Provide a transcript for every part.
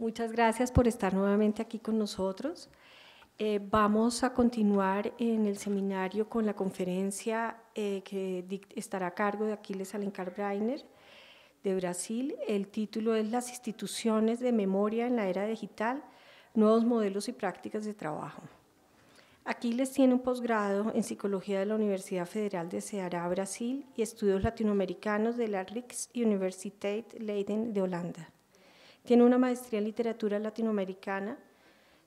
Muchas gracias por estar nuevamente aquí con nosotros. Eh, vamos a continuar en el seminario con la conferencia eh, que estará a cargo de Aquiles Alencar Breiner de Brasil. El título es Las instituciones de memoria en la era digital, nuevos modelos y prácticas de trabajo. Aquiles tiene un posgrado en psicología de la Universidad Federal de Ceará, Brasil, y estudios latinoamericanos de la Rijksuniversiteit Leiden de Holanda. Tiene una maestría en literatura latinoamericana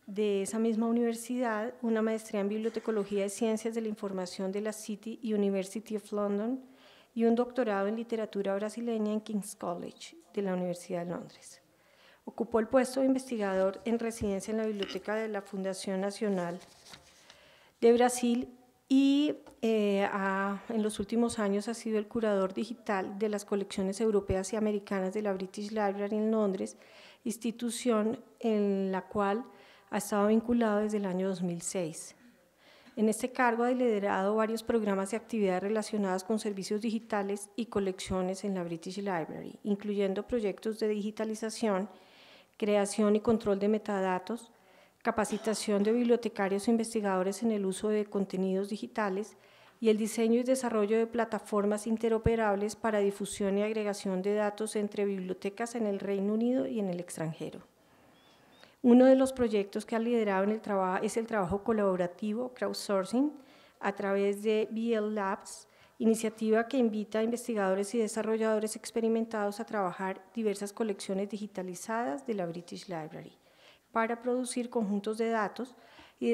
de esa misma universidad, una maestría en bibliotecología y ciencias de la información de la City University of London y un doctorado en literatura brasileña en King's College de la Universidad de Londres. Ocupó el puesto de investigador en residencia en la Biblioteca de la Fundación Nacional de Brasil y eh, en los últimos años ha sido el curador digital de las colecciones europeas y americanas de la British Library en Londres, institución en la cual ha estado vinculado desde el año 2006. En este cargo ha liderado varios programas y actividades relacionadas con servicios digitales y colecciones en la British Library, incluyendo proyectos de digitalización, creación y control de metadatos, capacitación de bibliotecarios e investigadores en el uso de contenidos digitales y el diseño y desarrollo de plataformas interoperables para difusión y agregación de datos entre bibliotecas en el Reino Unido y en el extranjero. Uno de los proyectos que ha liderado en el es el trabajo colaborativo crowdsourcing a través de BL Labs, iniciativa que invita a investigadores y desarrolladores experimentados a trabajar diversas colecciones digitalizadas de la British Library para producir conjuntos de datos y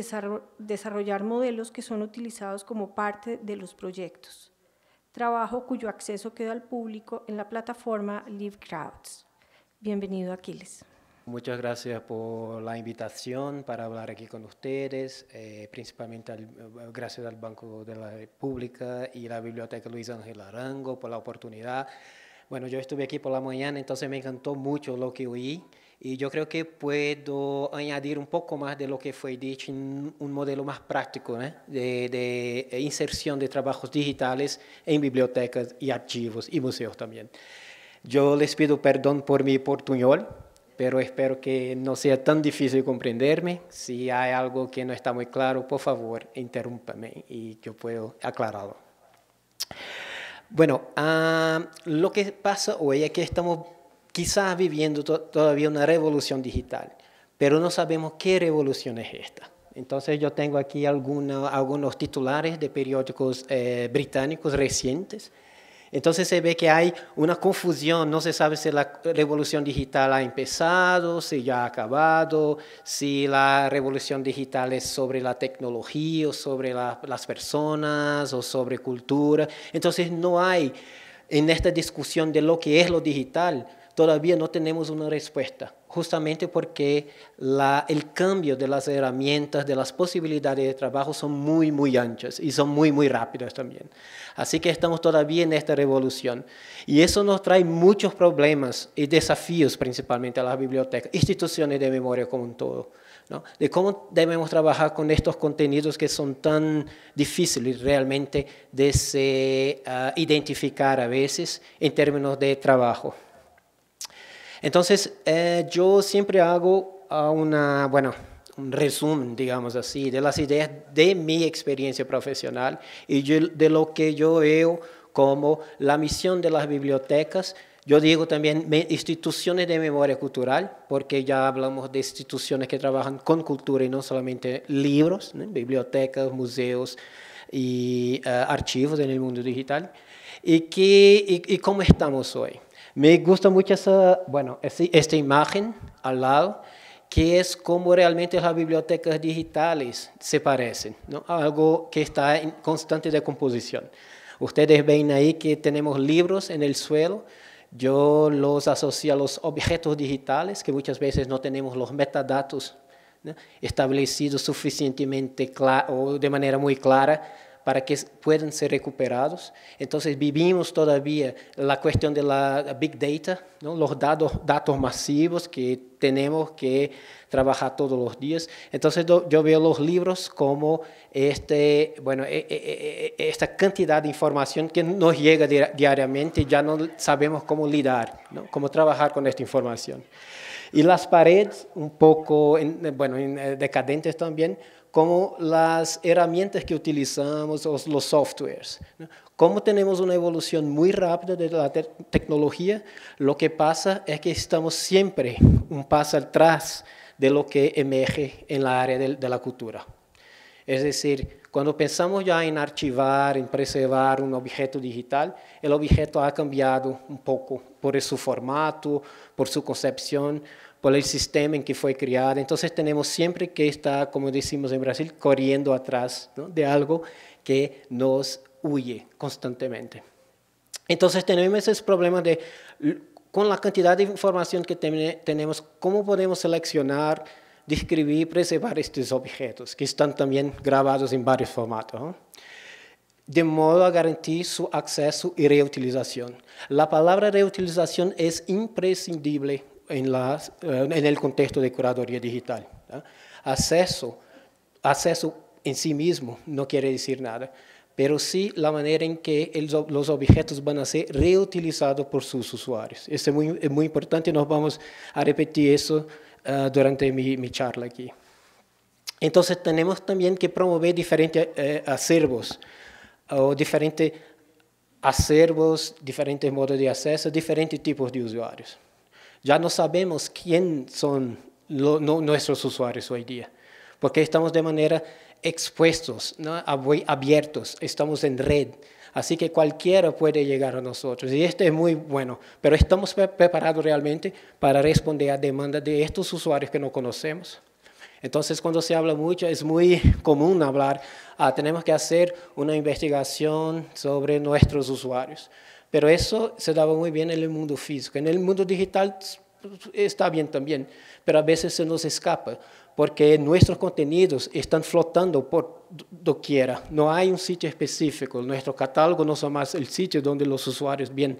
desarrollar modelos que son utilizados como parte de los proyectos. Trabajo cuyo acceso queda al público en la plataforma Live Crowds. Bienvenido, Aquiles. Muchas gracias por la invitación para hablar aquí con ustedes, eh, principalmente gracias al Banco de la República y la Biblioteca Luis Ángel Arango por la oportunidad. Bueno, yo estuve aquí por la mañana, entonces me encantó mucho lo que oí. Y yo creo que puedo añadir un poco más de lo que fue dicho en un modelo más práctico ¿eh? de, inserción de trabajos digitales en bibliotecas y archivos y museos también. Yo les pido perdón por mi portuñol, pero espero que no sea tan difícil comprenderme. Si hay algo que no está muy claro, por favor, interrúmpame y yo puedo aclararlo. Bueno, ah, lo que pasa hoy es que estamos quizás viviendo todavía una revolución digital, pero no sabemos qué revolución es esta. Entonces yo tengo aquí algunos titulares de periódicos eh, británicos recientes. Entonces se ve que hay una confusión, no se sabe si la revolución digital ha empezado, si ya ha acabado, si la revolución digital es sobre la tecnología o sobre las personas o sobre cultura. Entonces no hay en esta discusión de lo que es lo digital, todavía no tenemos una respuesta, justamente porque el cambio de las herramientas, de las posibilidades de trabajo son muy, muy anchas y son muy, muy rápidas también. Así que estamos todavía en esta revolución. Y eso nos trae muchos problemas y desafíos principalmente a las bibliotecas, instituciones de memoria como un todo. ¿no? de cómo debemos trabajar con estos contenidos que son tan difíciles realmente de ah, identificar a veces en términos de trabajo. Entonces, eh, yo siempre hago ah, una, bueno, un resumen, digamos así, de las ideas de mi experiencia profesional y de lo que yo veo como la misión de las bibliotecas. Yo digo también instituciones de memoria cultural, porque ya hablamos de instituciones que trabajan con cultura y no solamente libros, bibliotecas, museos y eh, archivos en el mundo digital. Y, y cómo estamos hoy. Me gusta mucho esta imagen al lado, que es como realmente las bibliotecas digitales se parecen, algo que está en constante decomposición. Ustedes ven ahí que tenemos libros en el suelo, yo los asocio a los objetos digitales, que muchas veces no tenemos los metadatos establecidos suficientemente o de manera muy clara para que puedan ser recuperados. Entonces vivimos todavía la cuestión de la big data, los datos, datos masivos que tenemos que trabajar todos los días. Entonces yo veo los libros como este, bueno, e, e, e, esta cantidad de información que nos llega diariamente y ya no sabemos cómo lidiar, cómo trabajar con esta información. Y las paredes, un poco, bueno, eh, decadentes también, como las herramientas que utilizamos, los, los softwares. Como tenemos una evolución muy rápida de la tecnología, lo que pasa es que estamos siempre un paso atrás de lo que emerge en la área de la cultura. Es decir, cuando pensamos ya en archivar, en preservar un objeto digital, el objeto ha cambiado un poco por su formato, por su concepción, por el sistema en que fue criada. Entonces tenemos siempre que estar, como decimos en Brasil, corriendo atrás de algo que nos huye constantemente. Entonces tenemos ese problema de, con la cantidad de información que tenemos, cómo podemos seleccionar, describir, preservar estos objetos, que están también grabados en varios formatos. de modo a garantizar su acceso y reutilización. La palabra reutilización es imprescindible eh, en, el contexto de curaduría digital. Acceso, acceso en sí mismo no quiere decir nada, pero sí la manera en que los objetos van a ser reutilizados por sus usuarios. Eso es muy, importante y nos vamos a repetir eso eh, durante mi, charla aquí. Entonces tenemos también que promover diferentes eh, acervos o diferentes acervos, diferentes modos de acceso, diferentes tipos de usuarios. Ya no sabemos quién son nuestros usuarios hoy día, porque estamos de manera expuestos, abiertos, estamos en red. Así que cualquiera puede llegar a nosotros. Y esto es muy bueno. Pero estamos preparados realmente para responder a demandas de estos usuarios que no conocemos. Entonces, cuando se habla mucho, es muy común hablar, ah, tenemos que hacer una investigación sobre nuestros usuarios. Pero eso se daba muy bien en el mundo físico. En el mundo digital pues, está bien también, pero a veces se nos escapa porque nuestros contenidos están flotando por doquiera. No hay un sitio específico. Nuestro catálogo no es más el sitio donde los usuarios vienen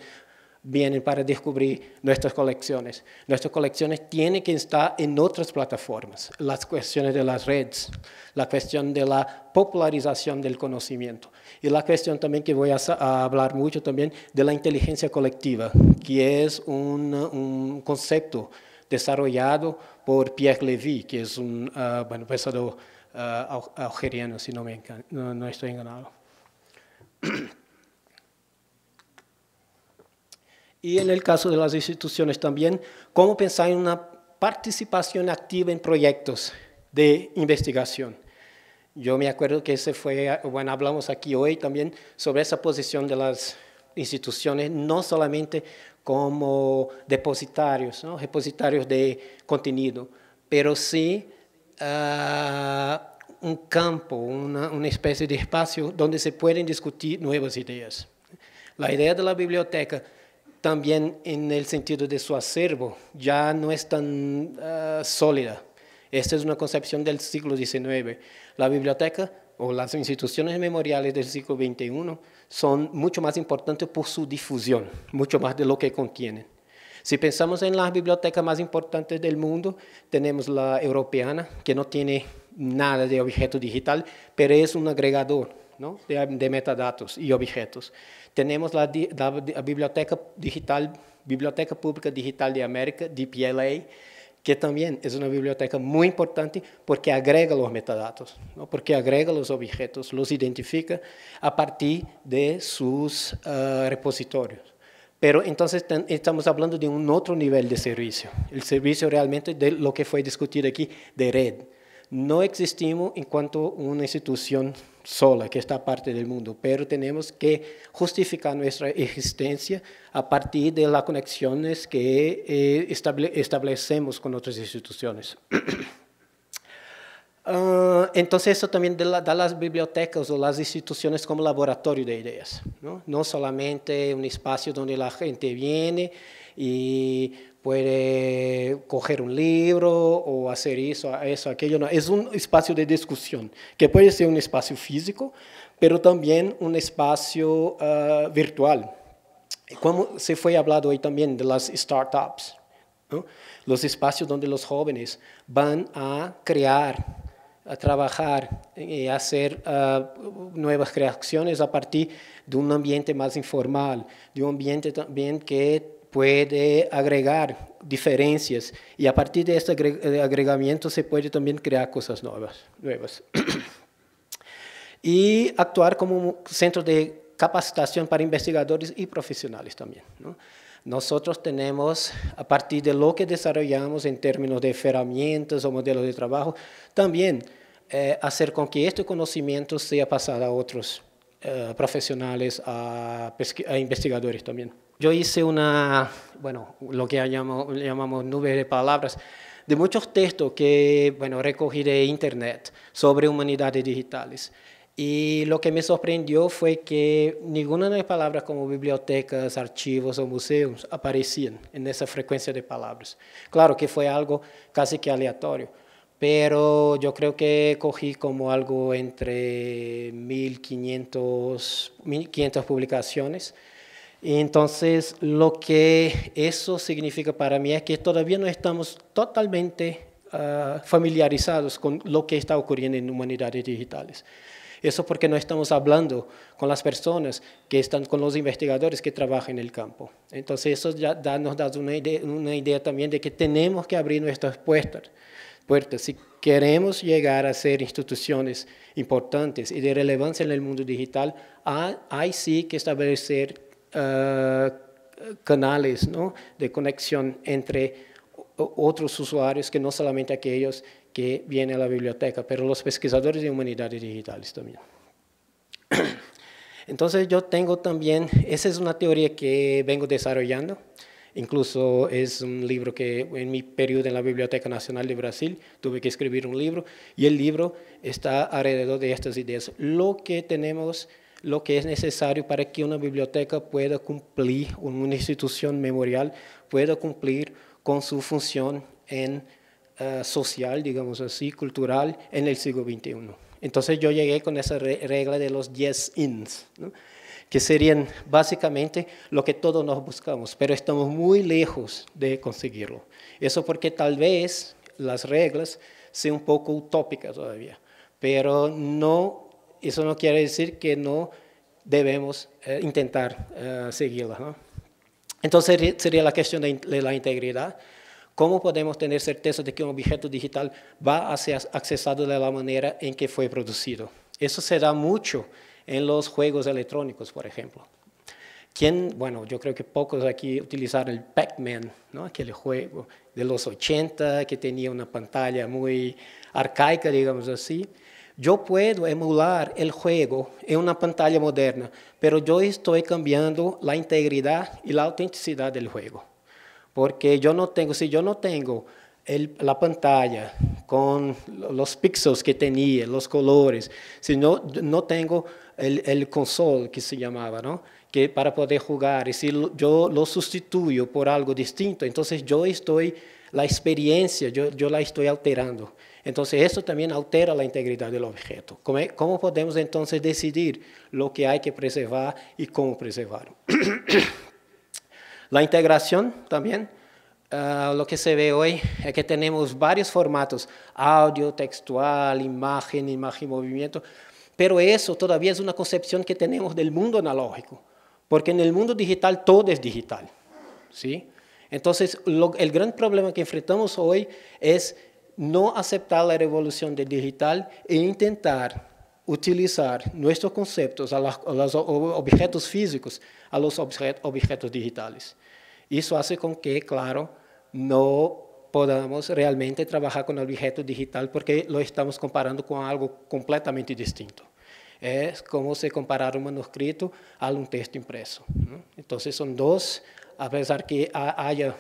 vienen para descubrir nuestras colecciones. Nuestras colecciones tienen que estar en otras plataformas. Las cuestiones de las redes, la cuestión de la popularización del conocimiento y la cuestión también que voy a, hablar mucho también de la inteligencia colectiva, que es un, un concepto desarrollado por Pierre Lévy, que es un ah, bueno, pensador algeriano, ah, si no, me no, no estoy engañado. Y en el caso de las instituciones también, cómo pensar en una participación activa en proyectos de investigación. Yo me acuerdo que ese fue, bueno, hablamos aquí hoy también sobre esa posición de las instituciones, no solamente como depositarios, repositarios de contenido, pero sí ah, un campo, una especie de espacio donde se pueden discutir nuevas ideas. La idea de la biblioteca también en el sentido de su acervo, ya no es tan ah, sólida. Esta es una concepción del siglo XIX. La biblioteca o las instituciones memoriales del siglo XXI son mucho más importantes por su difusión, mucho más de lo que contienen. Si pensamos en las bibliotecas más importantes del mundo, tenemos la europeana, que no tiene nada de objeto digital, pero es un agregador de metadatos y objetos. Tenemos la, Biblioteca Digital, Biblioteca Pública Digital de América, DPLA, que también es una biblioteca muy importante porque agrega los metadatos, ¿no? porque agrega los objetos, los identifica a partir de sus ah, repositorios. Pero entonces estamos hablando de un otro nivel de servicio, el servicio realmente de lo que fue discutido aquí, de red. No existimos en cuanto a una institución sola, que está parte del mundo, pero tenemos que justificar nuestra existencia a partir de las conexiones que eh, establecemos con otras instituciones. Ah, entonces, eso también da las bibliotecas o las instituciones como laboratorio de ideas, ¿no? no solamente un espacio donde la gente viene y puede coger un libro o hacer eso, eso, aquello. No. Es un espacio de discusión, que puede ser un espacio físico, pero también un espacio ah, virtual. Como se fue hablado hoy también de las startups, los espacios donde los jóvenes van a crear, a trabajar y hacer ah, nuevas creaciones a partir de un ambiente más informal, de un ambiente también que puede agregar diferencias y a partir de este eh, agregamiento se puede también crear cosas nuevas. y actuar como un centro de capacitación para investigadores y profesionales también. Nosotros tenemos, a partir de lo que desarrollamos en términos de herramientas o modelos de trabajo, también eh, hacer con que este conocimiento sea pasado a otros eh, profesionales, a investigadores también. Yo hice una, bueno, lo que llamamos, llamamos nube de palabras, de muchos textos que, bueno, recogí de internet sobre humanidades digitales. Y lo que me sorprendió fue que ninguna de las palabras como bibliotecas, archivos o museos aparecían en esa frecuencia de palabras. Claro que fue algo casi que aleatorio, pero yo creo que cogí como algo entre 1.500 publicaciones entonces, lo que eso significa para mí es que todavía no estamos totalmente ah, familiarizados con lo que está ocurriendo en humanidades digitales. Eso porque no estamos hablando con las personas que están, con los investigadores que trabajan en el campo. Entonces eso ya nos da una idea, una idea, también de que tenemos que abrir nuestras puertas, puertas si queremos llegar a ser instituciones importantes y de relevancia en el mundo digital, hay, ah, sí que establecer eh, canales ¿no? de conexión entre otros usuarios que no solamente aquellos que vienen a la biblioteca, pero los pesquisadores de humanidades digitales también. Entonces yo tengo también, esa es una teoría que vengo desarrollando, incluso es un libro que en mi periodo en la Biblioteca Nacional de Brasil tuve que escribir un libro y el libro está alrededor de estas ideas. Lo que tenemos lo que es necesario para que una biblioteca pueda cumplir, una institución memorial pueda cumplir con su función en, eh, social, digamos así, cultural en el siglo XXI. Entonces yo llegué con esa regla de los 10 ins, que serían básicamente lo que todos nos buscamos, pero estamos muy lejos de conseguirlo. Eso porque tal vez las reglas sean un poco utópicas todavía, pero no eso no quiere decir que no debemos eh, intentar eh, seguirlas. Entonces sería la cuestión de, la integridad. ¿Cómo podemos tener certeza de que un objeto digital va a ser accesado de la manera en que fue producido? Eso se da mucho en los juegos electrónicos, por ejemplo. ¿Quién? Bueno, yo creo que pocos aquí utilizaron el Pac-Man, ¿no? aquel juego de los 80 que tenía una pantalla muy arcaica, digamos así, yo puedo emular el juego en una pantalla moderna, pero yo estoy cambiando la integridad y la autenticidad del juego. Porque yo no tengo, si yo no tengo la pantalla con los píxeles que tenía, los colores, si no, no tengo el, el console que se llamaba, ¿no? que para poder jugar, y si yo lo sustituyo por algo distinto, entonces yo estoy, la experiencia, yo, yo la estoy alterando. Entonces, esto también altera la integridad del objeto. ¿Cómo, podemos entonces decidir lo que hay que preservar y cómo preservarlo? la integración también. Ah, lo que se ve hoy es que tenemos varios formatos, audio, textual, imagen, imagen, movimiento, pero eso todavía es una concepción que tenemos del mundo analógico, porque en el mundo digital todo es digital. ¿sí? Entonces, el gran problema que enfrentamos hoy es não aceitar a revolução digital e tentar utilizar nossos conceitos os objetos físicos, a los objetos digitales. isso faz com que, claro, não podamos realmente trabalhar com o objeto digital porque lo estamos comparando com algo completamente distinto. é como se comparar um manuscrito a um texto impreso. Né? então são dois, dos, a pesar que haja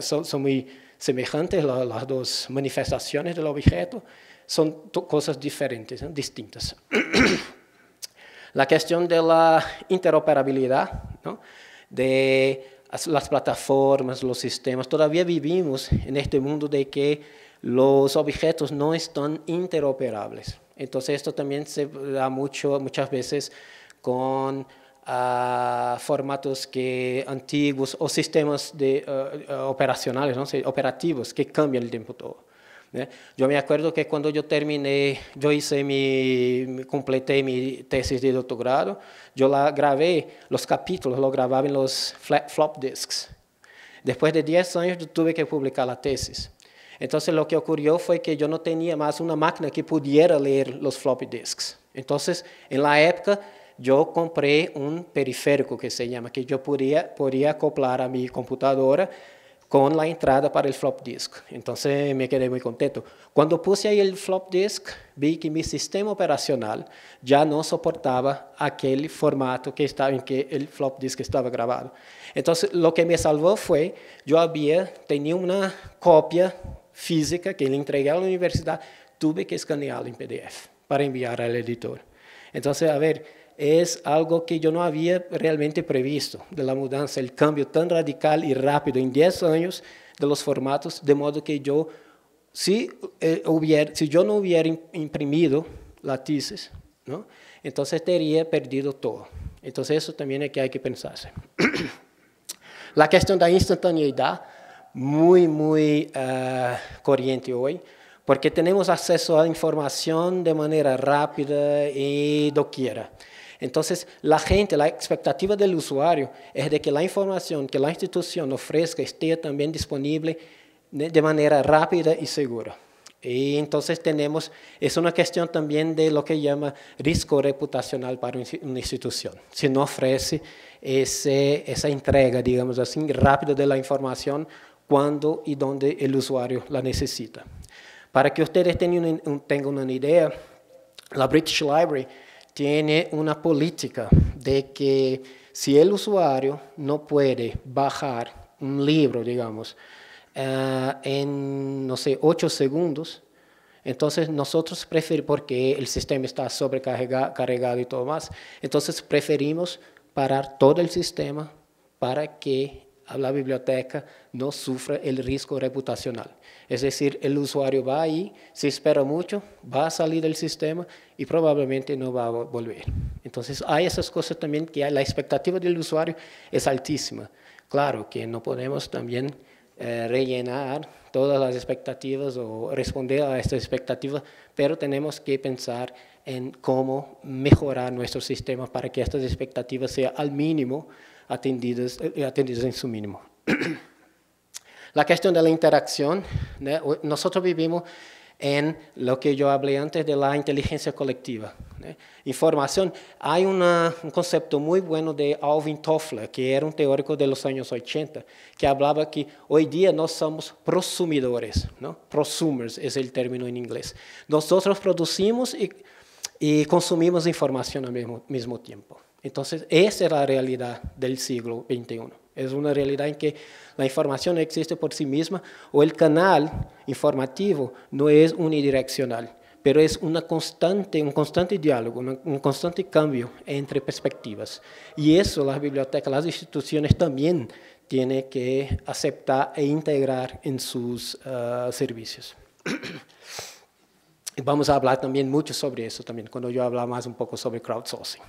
são semejantes, las dos manifestaciones del objeto son cosas diferentes, distintas. la cuestión de la interoperabilidad, de las plataformas, los sistemas, todavía vivimos en este mundo de que los objetos no están interoperables. Entonces esto también se da mucho, muchas veces con a formatos que, antiguos o sistemas de, eh, eh, operacionales, ¿no? operativos que cambian el tiempo todo. ¿eh? Yo me acuerdo que cuando yo terminé, yo hice mi, completé mi tesis de doctorado, yo la grabé, los capítulos los grababa en los flop disks. Después de 10 años yo tuve que publicar la tesis. Entonces lo que ocurrió fue que yo no tenía más una máquina que pudiera leer los floppy disks. Entonces, en la época, yo compré un periférico que se llama, que yo podía, acoplar a mi computadora con la entrada para el flop disk. Entonces me quedé muy contento. Cuando puse ahí el flop disk, vi que mi sistema operacional ya no soportaba aquel formato que estaba en que el flop disk estaba grabado. Entonces lo que me salvó fue, yo había, tenía una copia física que le entregué a la universidad, tuve que escanearla en PDF para enviar al editor. Entonces, a ver, es algo que yo no había realmente previsto de la mudanza, el cambio tan radical y rápido en 10 años de los formatos, de modo que yo, si, eh, si yo no hubiera imprimido la ¿no? entonces tendría perdido todo. Entonces eso también es que hay que pensarse. la cuestión de la instantaneidad, muy, muy ah, corriente hoy, porque tenemos acceso a información de manera rápida y doquiera. Entonces, la gente, la expectativa del usuario es de que la información que la institución ofrezca esté también disponible de manera rápida y segura. Y entonces tenemos, es una cuestión también de lo que llama riesgo reputacional para una institución. Si no ofrece esa entrega, digamos así, rápida de la información cuando y donde el usuario la necesita. Para que ustedes tengan una idea, la British Library tiene una política de que si el usuario no puede bajar un libro, digamos, eh, en, no sé, 8 segundos, entonces nosotros preferimos, porque el sistema está sobrecargado y todo más, entonces preferimos parar todo el sistema para que la biblioteca no sufra el riesgo reputacional. Es decir, el usuario va ahí, se espera mucho, va a salir del sistema y probablemente no va a volver. Entonces, hay esas cosas también que hay. la expectativa del usuario es altísima. Claro que no podemos también eh, rellenar todas las expectativas o responder a estas expectativas, pero tenemos que pensar en cómo mejorar nuestro sistema para que estas expectativas sean al mínimo atendidas, eh, atendidas en su mínimo. La cuestión de la interacción, nosotros vivimos en lo que yo hablé antes de la inteligencia colectiva. Información, hay un concepto muy bueno de Alvin Toffler, que era un teórico de los años 80, que hablaba que hoy día no somos prosumidores, ¿no? prosumers es el término en inglés. Nosotros producimos y, consumimos información al mismo tiempo. Entonces, esa es la realidad del siglo XXI. Es una realidad en que la información no existe por sí misma o el canal informativo no es unidireccional, pero es una constante, un constante diálogo, un constante cambio entre perspectivas. Y eso las bibliotecas, las instituciones también tienen que aceptar e integrar en sus ah, servicios. Vamos a hablar también mucho sobre eso también cuando yo habla más un poco sobre crowdsourcing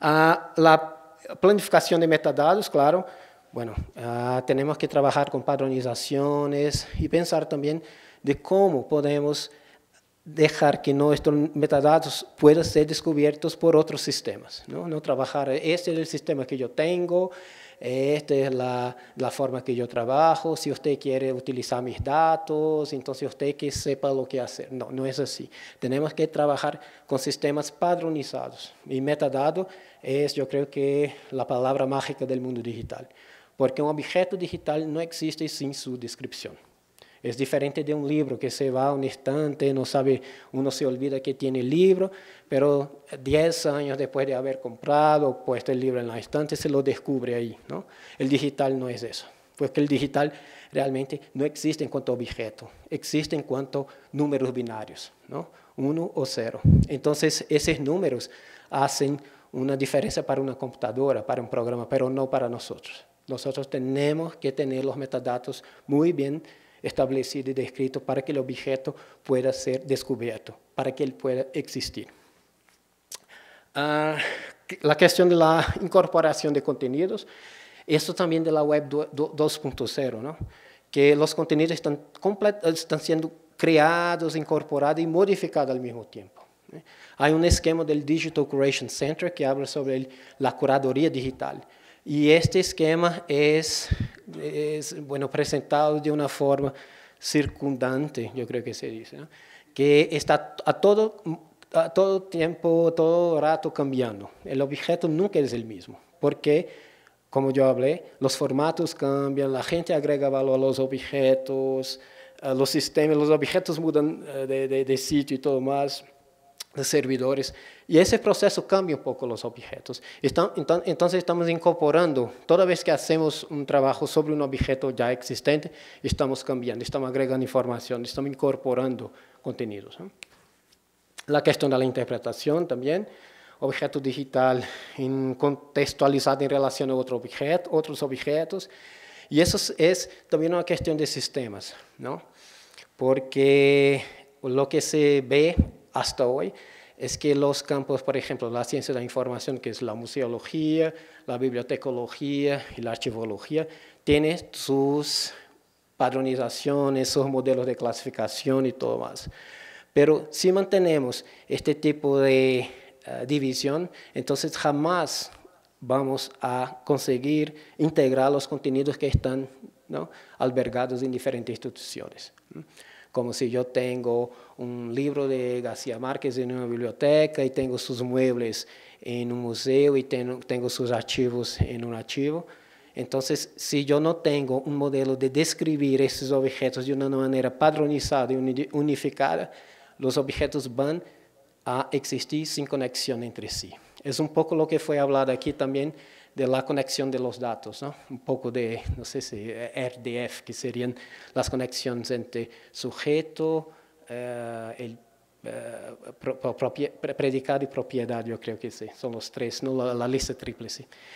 la planificación de metadatos, claro. Bueno, tenemos que trabajar con padronizaciones y pensar también de cómo podemos dejar que nuestros metadatos puedan ser descubiertos por otros sistemas. No, no trabajar, este es el sistema que yo tengo, esta es la, forma que yo trabajo, si usted quiere utilizar mis datos, entonces usted que sepa lo que hacer. No, no es así. Tenemos que trabajar con sistemas padronizados y metadado es yo creo que la palabra mágica del mundo digital, porque un objeto digital no existe sin su descripción. Es diferente de un libro que se va a un instante, no sabe, uno se olvida que tiene el libro, pero 10 años después de haber comprado, puesto el libro en la estante, se lo descubre ahí. ¿no? El digital no es eso, porque pues el digital realmente no existe en cuanto a objeto, existe en cuanto a números binarios, ¿no? uno o cero. Entonces, esos números hacen una diferencia para una computadora, para un programa, pero no para nosotros. Nosotros tenemos que tener los metadatos muy bien establecido y descrito para que el objeto pueda ser descubierto, para que él pueda existir. Ah, la cuestión de la incorporación de contenidos, esto también de la web 2.0, que los contenidos están, están siendo creados, incorporados y modificados al mismo tiempo. ¿eh? Hay un esquema del Digital Curation Center que habla sobre la curaduría digital y este esquema es, es bueno, presentado de una forma circundante, yo creo que se dice, que está a todo, a todo tiempo, todo rato cambiando. El objeto nunca es el mismo, porque, como yo hablé, los formatos cambian, la gente agrega valor a los objetos, los sistemas, los objetos mudan eh, de sitio y todo más de servidores. Y ese proceso cambia un poco los objetos. entonces estamos incorporando, toda vez que hacemos un trabajo sobre un objeto ya existente, estamos cambiando, estamos agregando información, estamos incorporando contenidos. La cuestión de la interpretación también, objeto digital contextualizado en relación a otro objeto, otros objetos. Y eso es también una cuestión de sistemas, ¿no? Porque lo que se ve hasta hoy es que los campos, por ejemplo, la ciencia de la información, que es la museología, la bibliotecología y la archivología, tienen sus padronizaciones, sus modelos de clasificación y todo más. Pero si mantenemos este tipo de eh, división, entonces jamás vamos a conseguir integrar los contenidos que están albergados en diferentes instituciones como si yo tengo un libro de García Márquez en una biblioteca y tengo sus muebles en un museo y tengo, tengo sus archivos en un archivo. Entonces, si yo no tengo un modelo de describir esos objetos de una manera padronizada y unificada, los objetos van a existir sin conexión entre sí. Es un poco lo que fue hablado aquí también de la conexión de los datos, un poco de, no sé si eh, RDF, que serían las conexiones entre sujeto, eh, eh, predicado y propiedad, yo creo que sí, son los tres, ¿no? la, lista triple.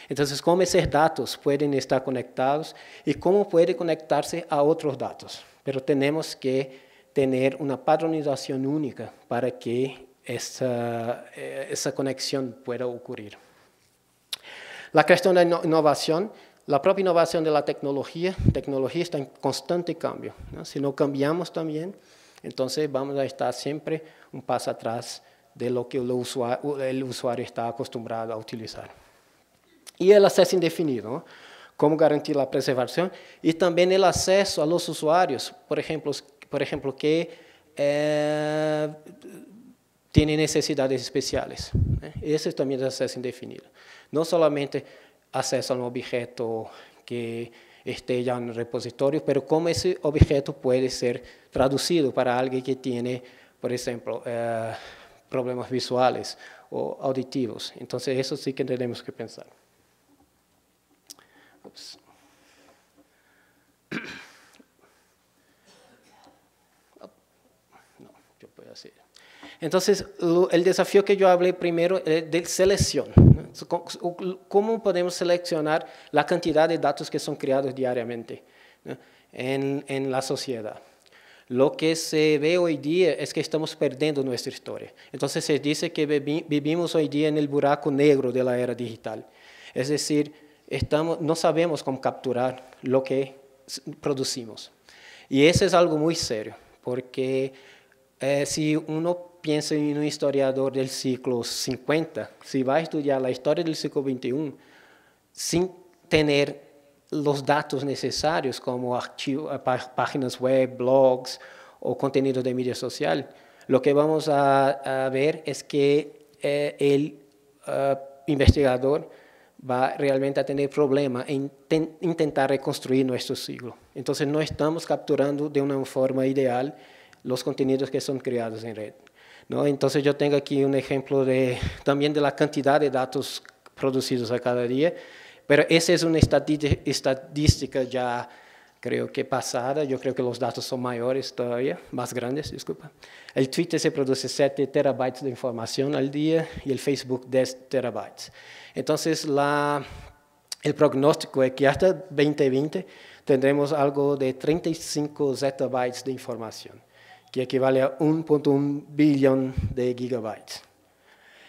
Entonces, cómo esos datos pueden estar conectados y cómo puede conectarse a otros datos. Pero tenemos que tener una padronización única para que esa conexión pueda ocurrir. La cuestión de la innovación, la propia innovación de la tecnología, tecnología está en constante cambio. Si no cambiamos también, entonces vamos a estar siempre un paso atrás de lo que el usuario, está acostumbrado a utilizar. Y el acceso indefinido, ¿no? cómo garantizar la preservación y también el acceso a los usuarios, por ejemplo, por ejemplo que eh, tienen necesidades especiales. ¿eh? Ese también es acceso indefinido no solamente acceso a un objeto que esté ya en el repositorio, pero cómo ese objeto puede ser traducido para alguien que tiene, por ejemplo, eh, problemas visuales o auditivos. Entonces, eso sí que tenemos que pensar. Entonces, el desafío que yo hablé primero es eh, de selección. ¿Cómo podemos seleccionar la cantidad de datos que son creados diariamente en, en la sociedad? Lo que se ve hoy día es que estamos perdiendo nuestra historia. Entonces se dice que vivimos hoy día en el buraco negro de la era digital. Es decir, estamos, no sabemos cómo capturar lo que producimos. Y eso es algo muy serio, porque eh, si uno piensa en un historiador del siglo 50, si va a estudiar la historia del siglo 21 sin tener los datos necesarios como eh, páginas web, blogs o contenido de media social, lo que vamos a, ver es que eh, el eh, investigador va realmente a tener problemas en intentar reconstruir nuestro siglo. Entonces no estamos capturando de una forma ideal los contenidos que son creados en red. Entonces yo tengo aquí un ejemplo también de la cantidad de datos producidos a cada día, pero esa es una estadística ya creo que pasada, yo creo que los datos son mayores todavía, más grandes, disculpa. El Twitter se produce 7 terabytes de información al día y el Facebook 10 terabytes. Entonces, el pronóstico es que hasta 2020 tendremos algo de 35 zettabytes de información que equivale a 1.1 billón de gigabytes.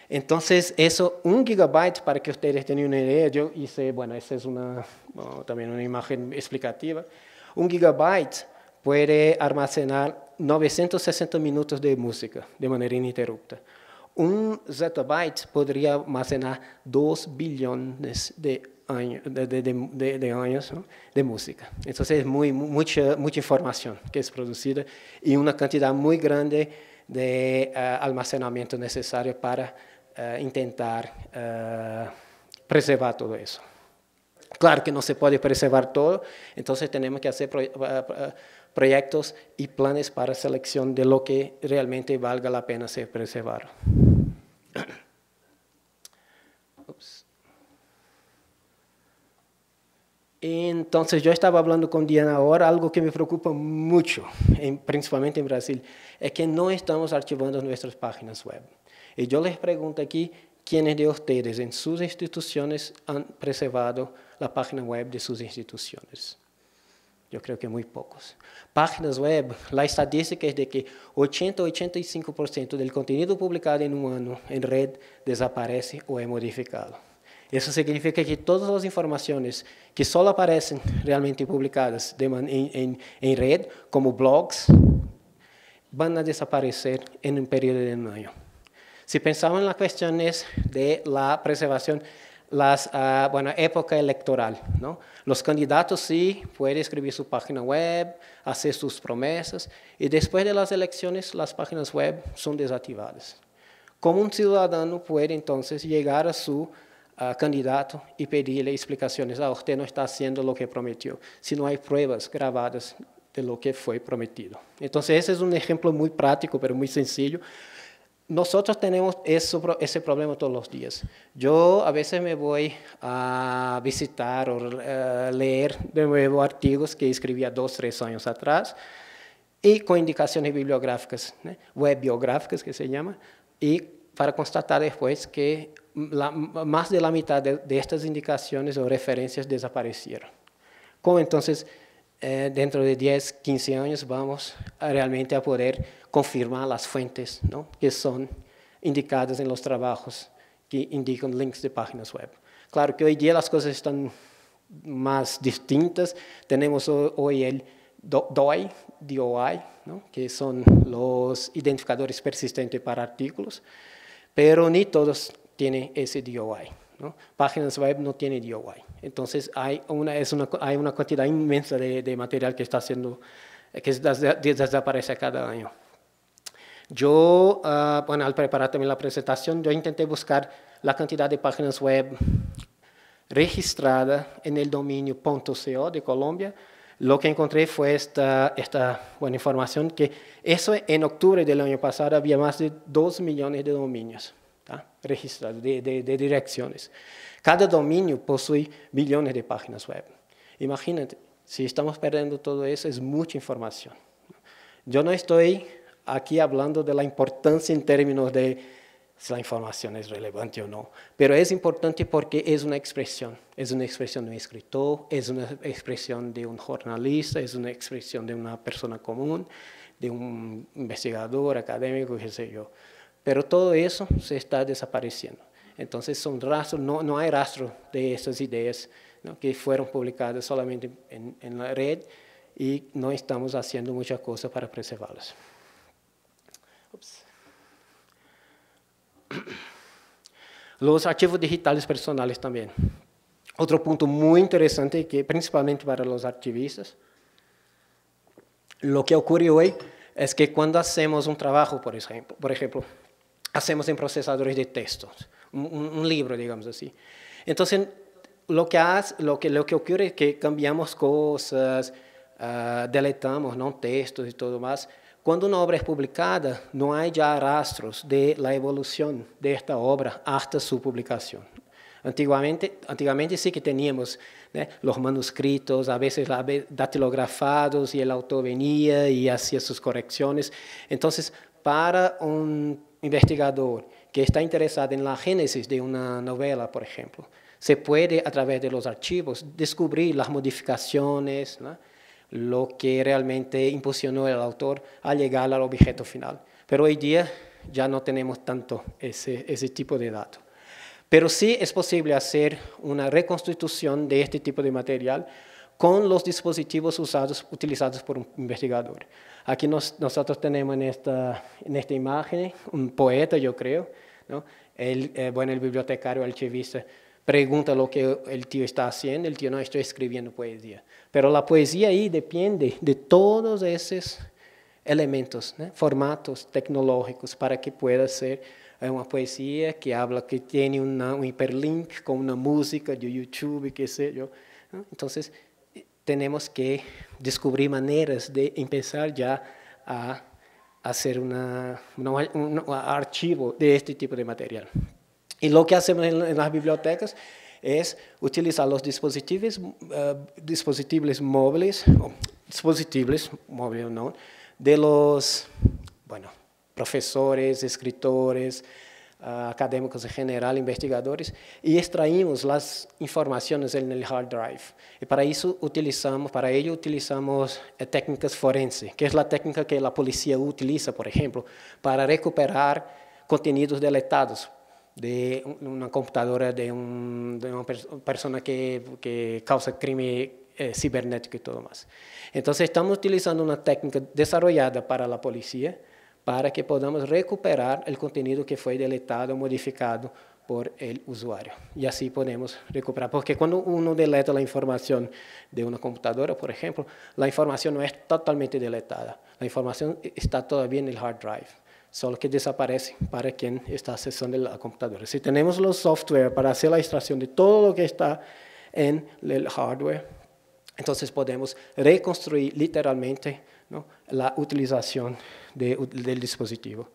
Entonces, eso, un gigabyte, para que ustedes tengan una idea, yo hice, bueno, esa es una, también una imagen explicativa. Un gigabyte puede almacenar 960 minutos de música de manera ininterrupta. Un zettabyte podría almacenar 2 billones de años de, años de música. Entonces es muy, mucha, mucha información que es producida y una cantidad muy grande de eh, almacenamiento necesario para eh, intentar eh, preservar todo eso. Claro que no se puede preservar todo, entonces tenemos que hacer proyectos y planes para selección de lo que realmente valga la pena ser preservado. Entonces yo estaba hablando con Diana ahora, algo que me preocupa mucho, en, principalmente en Brasil, es é que no estamos archivando nuestras páginas web. Y yo les pregunto aquí, ¿quiénes de ustedes en sus instituciones han preservado la página web de sus instituciones? Yo creo que muy pocos. Páginas web, la estadística es de que 80-85% del contenido publicado en un año en red desaparece o es modificado. Eso significa que todas las informaciones que solo aparecen realmente publicadas en, red, como blogs, van a desaparecer en un periodo de un año. Si pensamos en las cuestiones de la preservación, las, ah, bueno, época electoral, Los candidatos sí pueden escribir su página web, hacer sus promesas, y después de las elecciones las páginas web son desactivadas. ¿Cómo un ciudadano puede entonces llegar a su a candidato y pedirle explicaciones. Ah, usted no está haciendo lo que prometió, si no hay pruebas grabadas de lo que fue prometido. Entonces, ese es un ejemplo muy práctico, pero muy sencillo. Nosotros tenemos eso, ese problema todos los días. Yo a veces me voy a visitar o eh, leer de nuevo artículos que escribía dos, tres años atrás y con indicaciones bibliográficas, ¿eh? web biográficas que se llama, y para constatar después que más de la mitad de, estas indicaciones o referencias desaparecieron. ¿Cómo entonces eh, dentro de 10, 15 años vamos realmente a poder confirmar las fuentes que son indicadas en los trabajos que indican links de páginas web? Claro que hoy día las cosas están más distintas. Tenemos hoy el DOI, que son los identificadores persistentes para artículos pero ni todos tienen ese DOI. ¿no? Páginas web no tienen DOI. Entonces hay una, es una, hay una cantidad inmensa de, de material que está haciendo, que desaparece cada año. Yo, ah, bueno, al preparar también la presentación, yo intenté buscar la cantidad de páginas web registrada en el dominio .co de Colombia, lo que encontré fue esta, esta buena información, que eso en octubre del año pasado había más de 2 millones de dominios registrados, de, de, de, direcciones. Cada dominio posee millones de páginas web. Imagínate, si estamos perdiendo todo eso, es mucha información. Yo no estoy aquí hablando de la importancia en términos de si la información es relevante o no. Pero es importante porque es una expresión, es una expresión de un escritor, es una expresión de un jornalista, es una expresión de una persona común, de un investigador, académico, qué sé yo. Pero todo eso se está desapareciendo. Entonces son rastros, no, no hay rastro de esas ideas que fueron publicadas solamente en, en la red y no estamos haciendo muchas cosas para preservarlas. Los archivos digitales personales también. Otro punto muy interesante que principalmente para los archivistas, lo que ocurre hoy es que cuando hacemos un trabajo, por ejemplo, por ejemplo hacemos en procesadores de textos, un, libro, digamos así. Entonces, lo que, lo, que, lo que ocurre es que cambiamos cosas, ah, deletamos ¿no? textos y todo más, cuando una obra es publicada, no hay ya rastros de la evolución de esta obra hasta su publicación. Antiguamente, antiguamente sí que teníamos los manuscritos, a veces datilografados, y el autor venía y hacía sus correcciones. Entonces, para un investigador que está interesado en la génesis de una novela, por ejemplo, se puede, a través de los archivos, descubrir las modificaciones, lo que realmente impulsionó al autor a llegar al objeto final. Pero hoy día ya no tenemos tanto ese, tipo de datos. Pero sí es posible hacer una reconstitución de este tipo de material con los dispositivos usados, utilizados por un investigador. Aquí nosotros tenemos en esta, imagen un poeta, yo creo, ¿no? el, eh, el bibliotecario archivista pregunta lo que el tío está haciendo, el tío no está escribiendo poesía. Pero la poesía ahí depende de todos esos elementos, formatos tecnológicos para que pueda ser eh, una poesía que habla, que tiene un hiperlink con una música de YouTube, qué sé yo. Entonces, tenemos que descubrir maneras de empezar ya a hacer un archivo de este tipo de material. Y lo que hacemos en, las bibliotecas es utilizar los dispositivos, eh, dispositivos móviles, o dispositivos no, de los, profesores, escritores, eh, académicos en general, investigadores, y extraímos las informaciones en el hard drive. Y para eso utilizamos, para ello utilizamos eh, técnicas forenses, que es la técnica que la policía utiliza, por ejemplo, para recuperar contenidos deletados de una computadora de, una persona que, que causa crimen eh, cibernético y todo más. Entonces estamos utilizando una técnica desarrollada para la policía para que podamos recuperar el contenido que fue deletado o modificado por el usuario. Y así podemos recuperar, porque cuando uno deleta la información de una computadora, por ejemplo, la información no es totalmente deletada, la información está todavía en el hard drive solo que desaparece para quien está accesando la computadora. Si tenemos los software para hacer la extracción de todo lo que está en el hardware, entonces podemos reconstruir literalmente la utilización del dispositivo.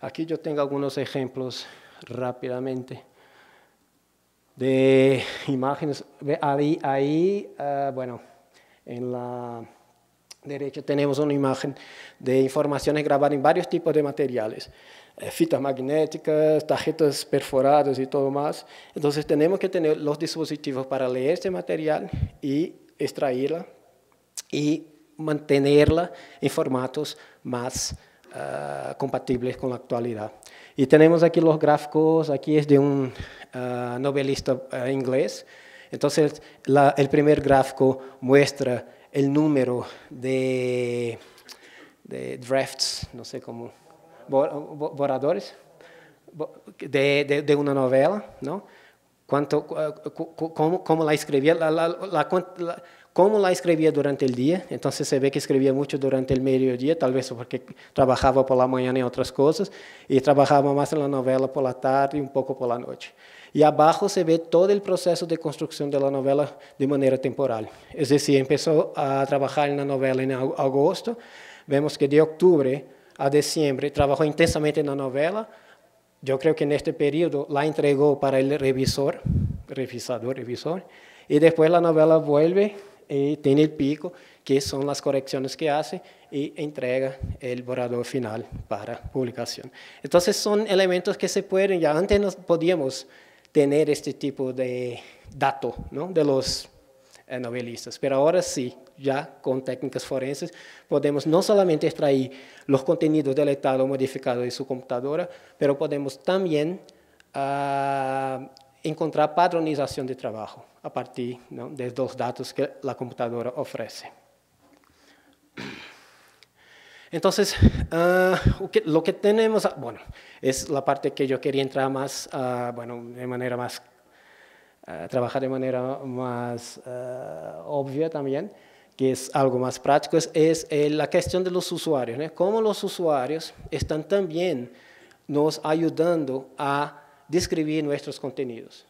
Aquí yo tengo algunos ejemplos rápidamente de imágenes. Ahí, eh, bueno, en la derecha tenemos una imagen de informaciones grabadas en varios tipos de materiales, eh, fitas magnéticas, tarjetas perforadas y todo más. Entonces tenemos que tener los dispositivos para leer este material y extraerla y mantenerla en formatos más eh, compatibles con la actualidad. Y tenemos aquí los gráficos, aquí es de un eh, novelista inglés. Entonces, el primer gráfico muestra el número de, drafts, no sé cómo, borradores de, una novela, ¿no? cómo, la escribía, cómo la escribía durante el día. Entonces se ve que escribía mucho durante el mediodía, tal vez porque trabajaba por la mañana en otras cosas y trabajaba más en la novela por la tarde y un poco por la noche. Y abajo se ve todo el proceso de construcción de la novela de manera temporal. Es decir, empezó a trabajar en la novela en agosto, vemos que de octubre a diciembre trabajó intensamente en la novela. Yo creo que en este periodo la entregó para el revisor, revisador, revisor, y después la novela vuelve y tiene el pico, que son las correcciones que hace y entrega el borrador final para publicación. Entonces son elementos que se pueden, ya antes no podíamos tener este tipo de dato de los eh, novelistas. Pero ahora sí, ya con técnicas forenses, podemos no solamente extraer los contenidos deletados o modificados de su computadora, pero podemos también ah, encontrar padronización de trabajo a partir de los datos que la computadora ofrece. Entonces, ah, lo que tenemos, ah, bueno, es la parte que yo quería entrar más, ah, bueno, de manera más, trabajar de manera más obvia también, que es algo más práctico, es, es eh, la cuestión de los usuarios, ¿no? cómo los usuarios están también nos ayudando a describir nuestros contenidos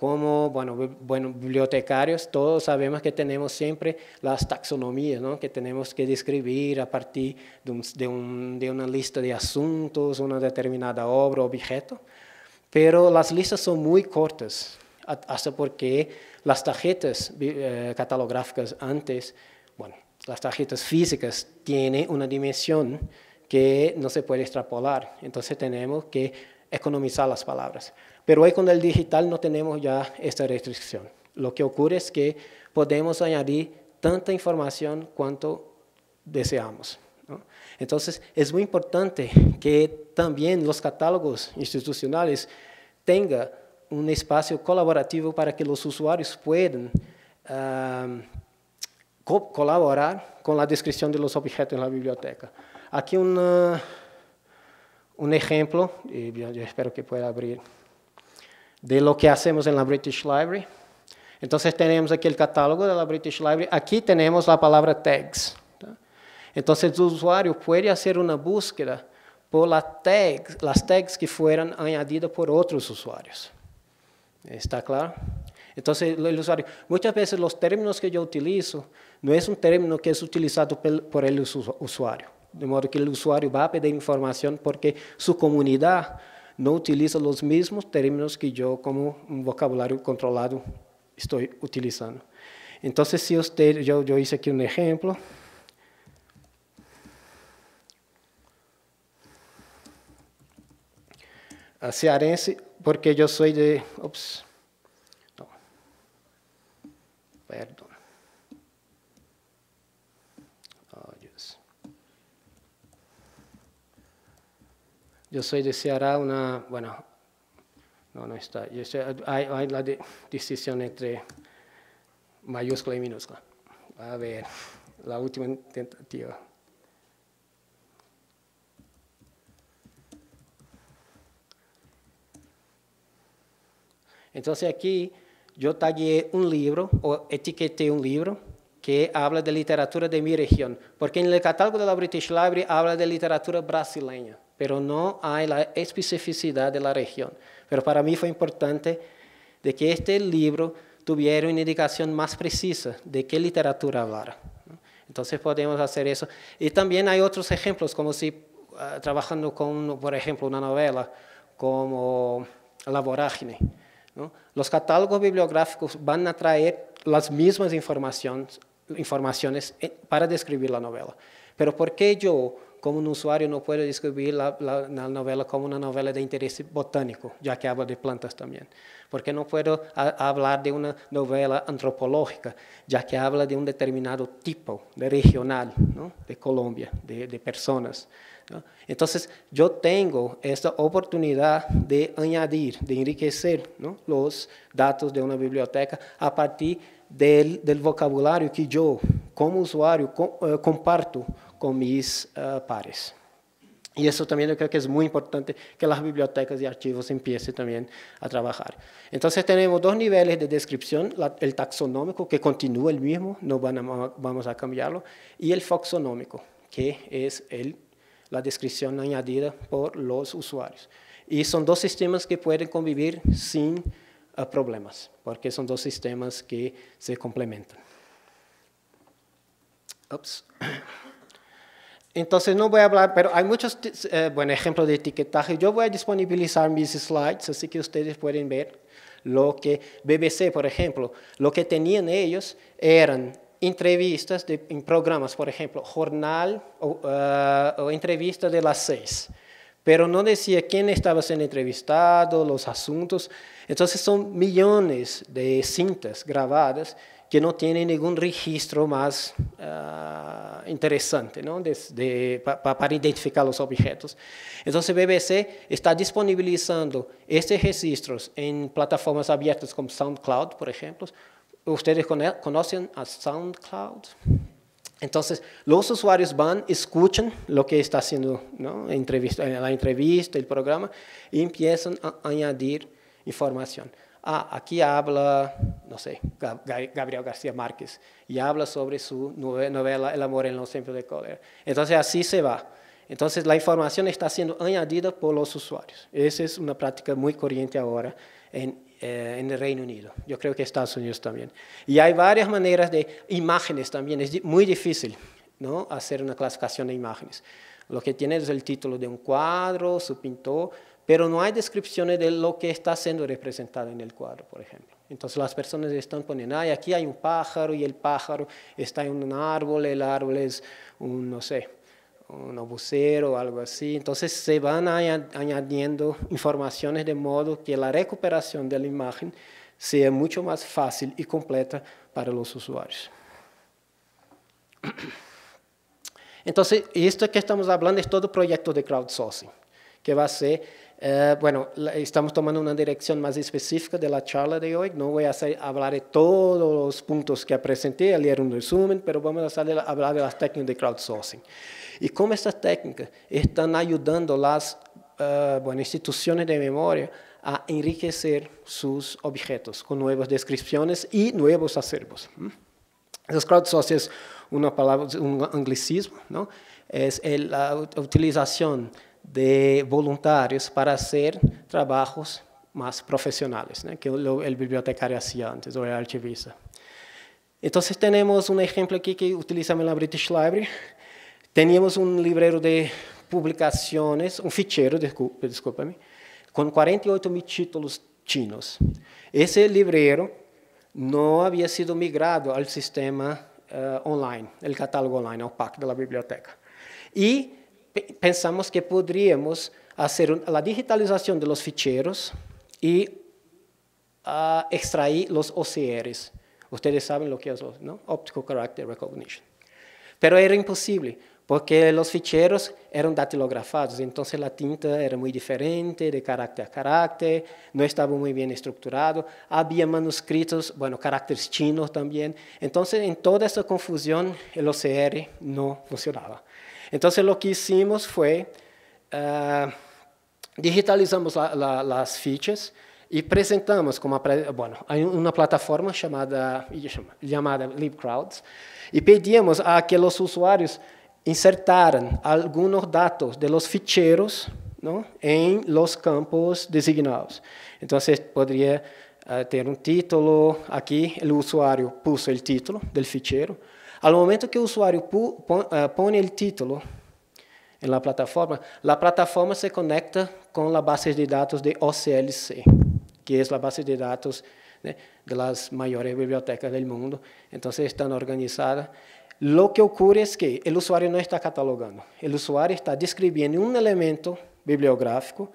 como bueno, bueno, bibliotecarios, todos sabemos que tenemos siempre las taxonomías, que tenemos que describir a partir de, una lista de asuntos, una determinada obra, o objeto, pero las listas son muy cortas, hasta porque las tarjetas eh, catalográficas antes, bueno, las tarjetas físicas tienen una dimensión que no se puede extrapolar, entonces tenemos que economizar las palabras. Pero hoy con el digital no tenemos ya esta restricción. Lo que ocurre es que podemos añadir tanta información cuanto deseamos. Entonces, es muy importante que también los catálogos institucionales tengan un espacio colaborativo para que los usuarios puedan colaborar con la descripción de los objetos en la biblioteca. Aquí un ejemplo, espero que pueda abrir de lo que hacemos en la British Library. Entonces tenemos aquí el catálogo de la British Library. Aquí tenemos la palabra tags. Entonces el usuario puede hacer una búsqueda por las tags, las tags que fueran añadidas por otros usuarios. ¿Está claro? Entonces, el usuario, muchas veces los términos que yo utilizo no es un término que es utilizado por el usuario. De modo que el usuario va a pedir información porque su comunidad Não utiliza os mesmos términos que eu, como um vocabulário controlado, estou utilizando. Então, se eu, eu fiz aqui um exemplo. A cearense, porque eu sou de. Ops. Perdão. Yo soy de Ceará, una, bueno, no, no está, hay, la distinción decisión entre mayúscula y minúscula. A ver, la última tentativa. Entonces aquí yo tagué un libro o etiqueté un libro que habla de literatura de mi región, porque en el catálogo de la British Library habla de literatura brasileña pero no hay la especificidad de la región. Pero para mí fue importante de que este libro tuviera una indicación más precisa de qué literatura hablara. Entonces podemos hacer eso. Y también hay otros ejemplos, como si ah, trabajando con, por ejemplo, una novela como La vorágine. Los catálogos bibliográficos van a traer las mismas informaciones, informaciones eh, para describir la novela. Pero ¿por qué yo como un um usuario no puedo describir la, novela como una novela de interés botánico, ya que habla de plantas también. Porque no puedo hablar de una novela antropológica, ya que habla de un um determinado tipo, de regional, de Colombia, de, personas. Entonces, yo tengo esta oportunidad de añadir, de enriquecer los datos de una biblioteca a partir del, vocabulario que yo, como usuario, eh, comparto con mis eh, pares. Y eso también yo creo que es muy importante que las bibliotecas y archivos empiecen también a trabajar. Entonces tenemos dos niveles de descripción, el taxonómico, que continúa el mismo, no vamos a cambiarlo, y el foxonómico, que es la descripción añadida por los usuarios. Y son dos sistemas que pueden convivir sin eh, problemas, porque son dos sistemas que se complementan. Ups. Entonces no voy a hablar, pero hay muchos eh, buenos ejemplos de etiquetaje. Yo voy a disponibilizar mis slides, así que ustedes pueden ver lo que BBC, por ejemplo, lo que tenían ellos eran entrevistas en programas, por ejemplo, jornal o, eh, entrevista o entrevistas de las seis pero no decía quién estaba siendo entrevistado, los asuntos. Entonces son millones de cintas grabadas que no tienen ningún registro más ah, interesante ¿no? para identificar los objetos. Entonces BBC está disponibilizando estos registros en plataformas abiertas como SoundCloud, por ejemplo. ¿Ustedes conocen a SoundCloud? Entonces, los usuarios van, escuchan lo que está haciendo eh, la entrevista, el programa, y empiezan a añadir información. Ah, aquí habla, no sé, Gabriel García Márquez, y habla sobre su novela El amor en los tiempos de cólera. Entonces, así se va. Entonces, la información está siendo añadida por los usuarios. Esa es una práctica muy corriente ahora en, eh, en el Reino Unido. Yo creo que Estados Unidos también. Y hay varias maneras de imágenes también. Es muy difícil ¿no? hacer una clasificación de imágenes. Lo que tiene es el título de un cuadro, su pintor, pero no hay descripciones de lo que está siendo representado en el cuadro, por ejemplo. Entonces las personas están poniendo, ay, aquí hay un pájaro y el pájaro está en un árbol, el árbol es un, no sé, un obusero o algo así. Entonces se van añadiendo informaciones de modo que la recuperación de la imagen sea mucho más fácil y completa para los usuarios. Entonces, esto que estamos hablando es todo proyecto de crowdsourcing, que va a ser, eh, bueno, estamos tomando una dirección más específica de la charla de hoy, no voy a hablar de todos los puntos que presenté, leer un resumen, pero vamos a hablar de las técnicas de crowdsourcing. E como esta técnica está ajudando as uh, bueno, de memória a enriquecer seus objetos com novas descrições e novos acervos. Hum? os crowdsourcing é una palabra, anglicismo, é, é a utilização de voluntários para fazer trabalhos mais profissionais, né? que o bibliotecário fazia antes ou o é arquivista. archivista. Entonces temos um exemplo aqui que utilizamos na British Library, Teníamos un librero de publicaciones, un fichero, discúlpame, con 48 mil títulos chinos. Ese librero no había sido migrado al sistema eh, online, el catálogo online, al PAC de la biblioteca. Y pensamos que podríamos hacer la digitalización de los ficheros y ah, extraer los OCRs. Ustedes saben lo que es, ¿no? Optical Character Recognition. Pero era imposible, porque los ficheros eran datilografados, entonces la tinta era muy diferente de carácter a carácter, no estaba muy bien estructurado, había manuscritos, bueno, caracteres chinos también, entonces en toda esa confusión el OCR no funcionaba. Entonces lo que hicimos fue, eh, digitalizamos las fichas, E apresentamos como bueno, uma plataforma chamada é chamada LibCrowds e pedimos a que os usuários insertaram alguns dados de los ficheiros ¿no? em los campos designados. Então você uh, eh, ter um título, aqui, o usuário puso o título del fichero. Ao momento que o usuário põe o uh, título na plataforma, a plataforma se conecta com a base de dados de OCLC. que es la base de datos de las mayores bibliotecas del mundo. Entonces están organizadas. Lo que ocurre es que el usuario no está catalogando, el usuario está describiendo un elemento bibliográfico,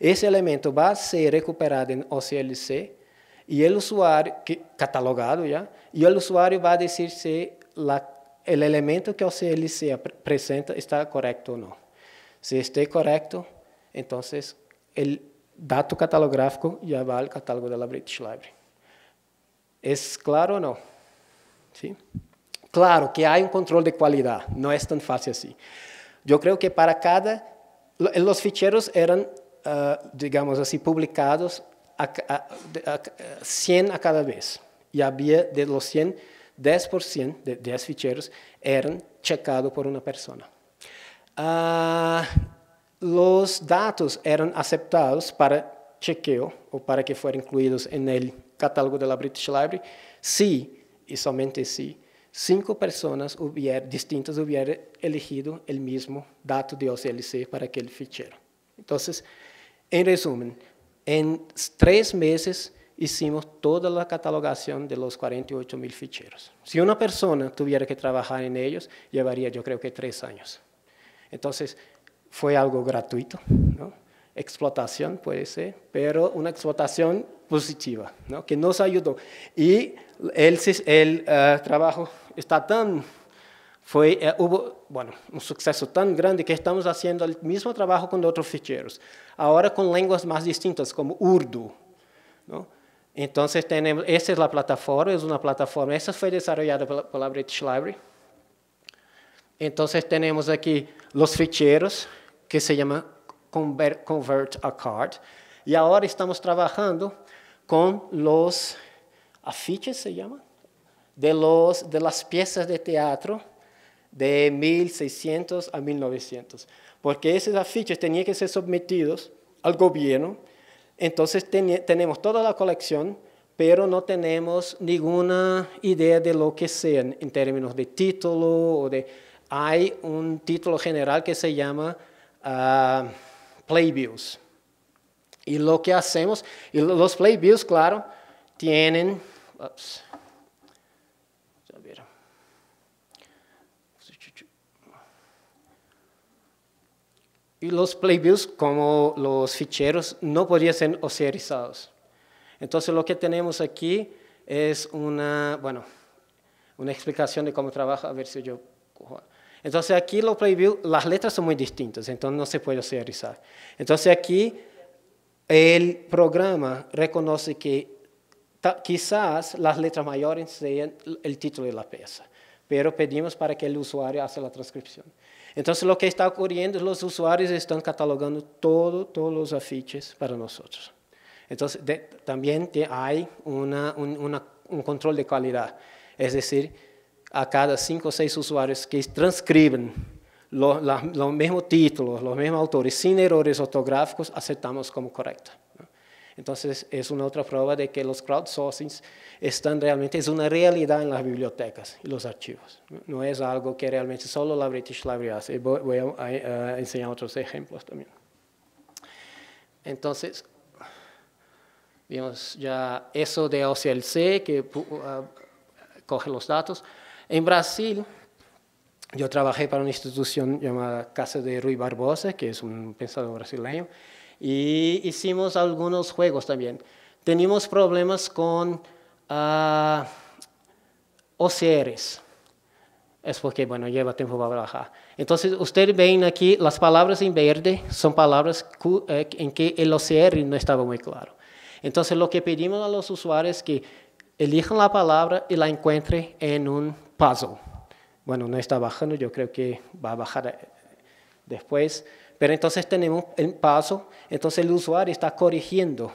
ese elemento va a ser recuperado en OCLC y el usuario, que, catalogado ya, y el usuario va a decir si la, el elemento que OCLC presenta está correcto o no. Si esté correcto, entonces el dato catalográfico ya va al catálogo de la British Library. ¿Es claro o no? ¿Sí? Claro que hay un control de calidad, no es tan fácil así. Yo creo que para cada... Eh, los ficheros eran, ah, digamos así, publicados a, a, 100 a cada vez. Y había de los 100, 10% de 10 ficheros eran checados por una persona. Ah los datos eran aceptados para chequeo o para que fueran incluidos en el catálogo de la British Library si, y solamente si, cinco personas hubiera distintas hubieran elegido el mismo dato de OCLC para aquel fichero. Entonces, en resumen, en tres meses hicimos toda la catalogación de los 48 mil ficheros. Si una persona tuviera que trabajar en ellos, llevaría yo creo que tres años. Entonces, fue algo gratuito, explotación puede ser, pero una explotación positiva, que nos ayudó. Y el, eh, trabajo está tan, fue, eh, hubo, bueno, un suceso tan grande que estamos haciendo el mismo trabajo con otros ficheros, ahora con lenguas más distintas como urdu. Entonces tenemos, esa es la plataforma, es una plataforma, esa fue desarrollada por la British Library. Entonces tenemos aquí los ficheros, que se llama Convert, a Card. Y ahora estamos trabajando con los afiches, se llama, de, los, de las piezas de teatro de 1600 a 1900. Porque esos afiches tenían que ser sometidos al gobierno. Entonces tenemos toda la colección, pero no tenemos ninguna idea de lo que sean en términos de título o de... Hay un título general que se llama uh, playbills. Y lo que hacemos, y los playbills, claro, tienen... Y los playbills, como los ficheros, no podían ser oserizados. Entonces lo que tenemos aquí es una, bueno, una explicación de cómo trabaja, a ver si yo... Entonces aquí lo prohibió, las letras son muy distintas, entonces no se puede serializar. Entonces aquí el programa reconoce que quizás las letras mayores sean el título de la pieza, pero pedimos para que el usuario haga la transcripción. Entonces lo que está ocurriendo es los usuarios están catalogando todo, todos los afiches para nosotros. Entonces también hay un, un control de calidad, es decir, a cada cinco o seis usuarios que transcriben los, mismos títulos, los mismos autores, sin errores ortográficos, aceptamos como correcta. Entonces, es una otra prueba de que los crowdsourcings están realmente, es una realidad en las bibliotecas y los archivos. No es algo que realmente solo la British Library hace. Voy a, enseñar otros ejemplos también. Entonces, vimos ya eso de OCLC, que ah, coge los datos. En Brasil, yo trabajé para una institución llamada Casa de Rui Barbosa, que es un pensador brasileño, y hicimos algunos juegos también. Teníamos problemas con ah, OCRs. Es porque, bueno, lleva tiempo para trabajar. Entonces, ustedes ven aquí, las palabras en verde son palabras eh, en que el OCR no estaba muy claro. Entonces, lo que pedimos a los usuarios es que elijan la palabra y la encuentren en un puzzle. Bueno, no está bajando, yo creo que va a bajar eh, después. Pero entonces tenemos el paso, entonces el usuario está corrigiendo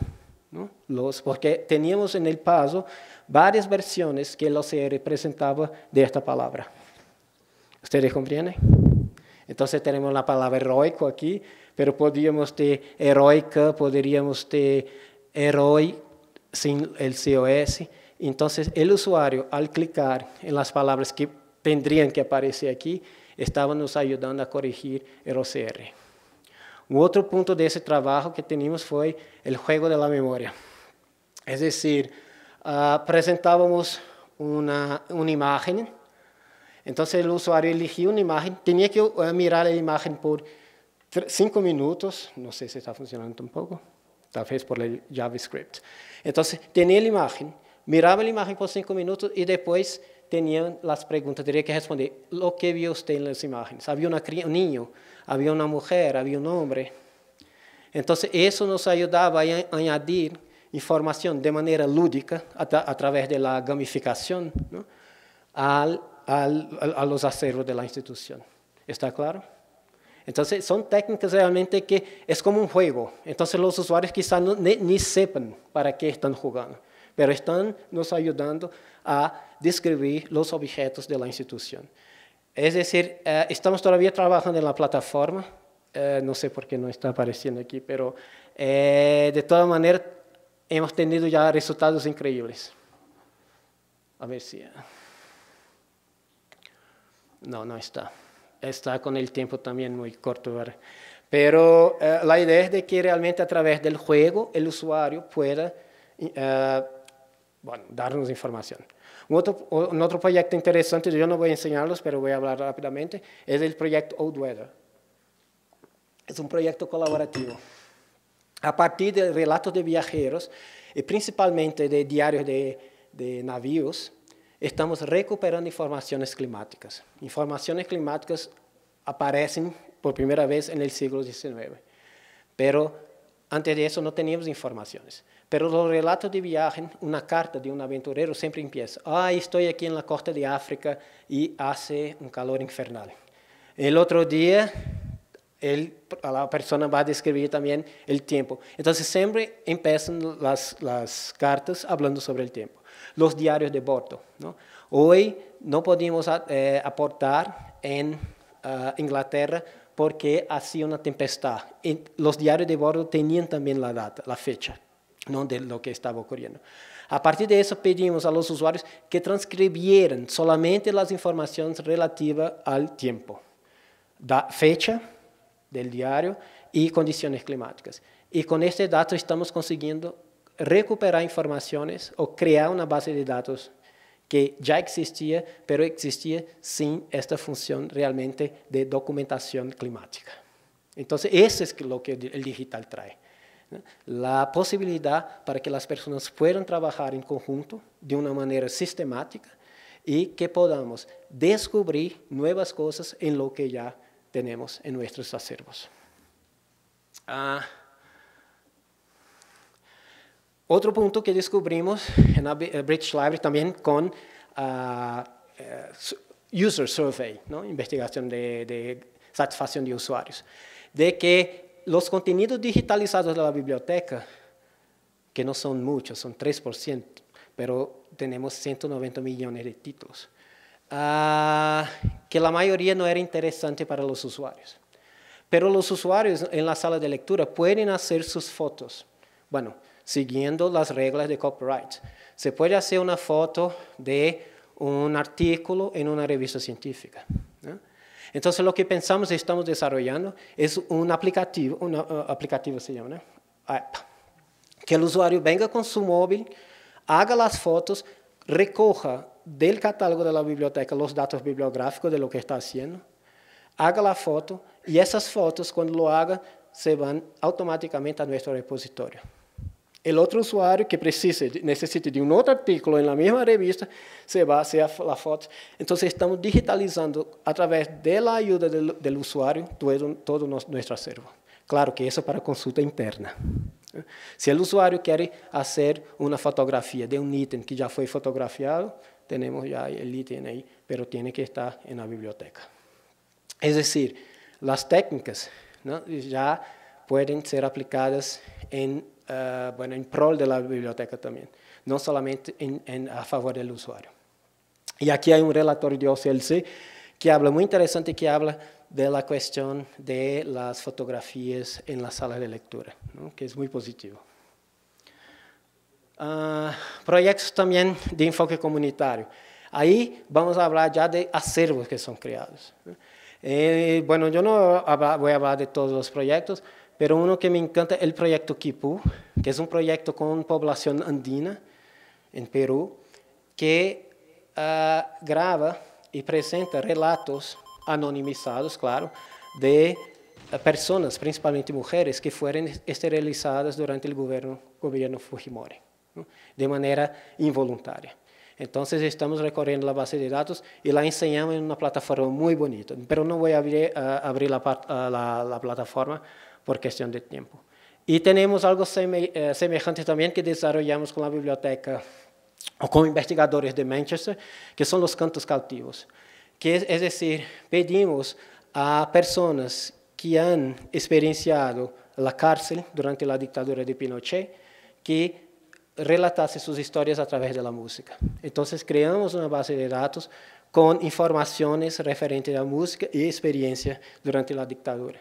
los, porque teníamos en el paso varias versiones que lo se de esta palabra. ¿Ustedes comprenden? Entonces tenemos la palabra heroico aquí, pero podríamos de heroica, podríamos de heroí sin el COS. Entonces el usuario al clicar en las palabras que tendrían que aparecer aquí, estaba nos ayudando a corregir el OCR. Un otro punto de ese trabajo que teníamos fue el juego de la memoria. Es decir, ah, presentábamos una, una, imagen, entonces el usuario elegía una imagen, tenía que eh, mirar la imagen por cinco minutos, no sé si está funcionando tampoco, tal vez por el JavaScript. Entonces tenía la imagen, Miraba la imagen por cinco minutos y después tenían las preguntas, tenía que responder lo que vio usted en las imágenes. Había un niño, había una mujer, había un hombre. Entonces eso nos ayudaba a añadir información de manera lúdica a, través de la gamificación a los acervos de la institución. ¿Está claro? Entonces son técnicas realmente que es como un juego. Entonces los usuarios quizás ni sepan para qué están jugando pero están nos ayudando a describir los objetos de la institución. Es decir, eh, estamos todavía trabajando en la plataforma, eh, no sé por qué no está apareciendo aquí, pero eh, de todas maneras hemos tenido ya resultados increíbles. A ver si... No, no está. Está con el tiempo también muy corto Pero la idea es de que realmente a través del juego el usuario pueda bueno, darnos información. Un otro, otro proyecto interesante, yo no voy a enseñarlos, pero voy a hablar rápidamente, es el proyecto Old Weather. Es un proyecto colaborativo. A partir de relatos de viajeros y principalmente de diarios de, de navíos, estamos recuperando informaciones climáticas. Informaciones climáticas aparecen por primera vez en el siglo XIX, pero antes de eso no teníamos informaciones. Pero los relatos de viaje, una carta de un aventurero siempre empieza, ah, estoy aquí en la costa de África y hace un calor infernal. El otro día, la persona va a describir también el tiempo. Entonces siempre empiezan las, cartas hablando sobre el tiempo. Los diarios de bordo. ¿no? Hoy no podemos ah, eh, aportar en ah, Inglaterra porque hacía una tempestad. los diarios de bordo tenían también la data, la fecha. ¿no? de lo que estaba ocurriendo. A partir de eso pedimos a los usuarios que transcribieran solamente las informaciones relativas al tiempo, la fecha del diario y condiciones climáticas. Y con este dato estamos consiguiendo recuperar informaciones o crear una base de datos que ya existía, pero existía sin esta función realmente de documentación climática. Entonces, eso es lo que el digital trae la posibilidad para que las personas puedan trabajar en conjunto de una manera sistemática y que podamos descubrir nuevas cosas en lo que ya tenemos en nuestros acervos. Ah, otro punto que descubrimos en la eh, British Library también con ah, eh, User Survey, investigación de, de satisfacción de usuarios, de que los contenidos digitalizados de la biblioteca, que no son muchos, son 3%, pero tenemos 190 millones de títulos, ah, que la mayoría no era interesante para los usuarios. Pero los usuarios en la sala de lectura pueden hacer sus fotos, bueno, siguiendo las reglas de copyright. Se puede hacer una foto de un artículo en una revista científica. Entonces lo que pensamos y estamos desarrollando es un aplicativo, un eh, aplicativo se llama, ah, Que el usuario venga con su móvil, haga las fotos, recoja del catálogo de la biblioteca los datos bibliográficos de lo que está haciendo, haga la foto y esas fotos cuando lo haga se van automáticamente a nuestro repositorio. El otro usuario que necesite de un otro artículo en la misma revista, se va a hacer la foto. Entonces estamos digitalizando a través de la ayuda del, usuario todo, nuestro acervo. Claro que eso para consulta interna. Si el usuario quiere hacer una fotografía de un ítem que ya fue fotografiado, tenemos ya el ítem ahí, pero tiene que estar en la biblioteca. Es decir, las técnicas ya pueden ser aplicadas en, eh, bueno, en prol de la biblioteca también, no solamente en, a favor del usuario. Y aquí hay un relatorio de OCLC que habla muy interesante, que habla de la cuestión de las fotografías en la sala de lectura, que es muy positivo. Ah, proyectos también de enfoque comunitario. Ahí vamos a hablar ya de acervos que son creados. Eh, bueno, yo no voy a hablar de todos los proyectos, pero uno que me encanta es el proyecto Kipu, que es un proyecto con población andina en Perú, que ah, graba y presenta relatos anonimizados, claro, de ah, personas, principalmente mujeres, que fueron esterilizadas durante el gobierno, gobierno Fujimori, de manera involuntaria. Entonces estamos recorriendo la base de datos y la enseñamos en una plataforma muy bonita, pero no voy a abrir, ah, abrir la, la plataforma por cuestión de tiempo. Y tenemos algo eh, semejante también que desarrollamos con la biblioteca o con investigadores de Manchester, que son los cantos cautivos. Que es, decir, pedimos a personas que han experienciado la cárcel durante la dictadura de Pinochet que relatase sus historias a través de la música. Entonces creamos una base de datos con informaciones referentes a la música y experiencia durante la dictadura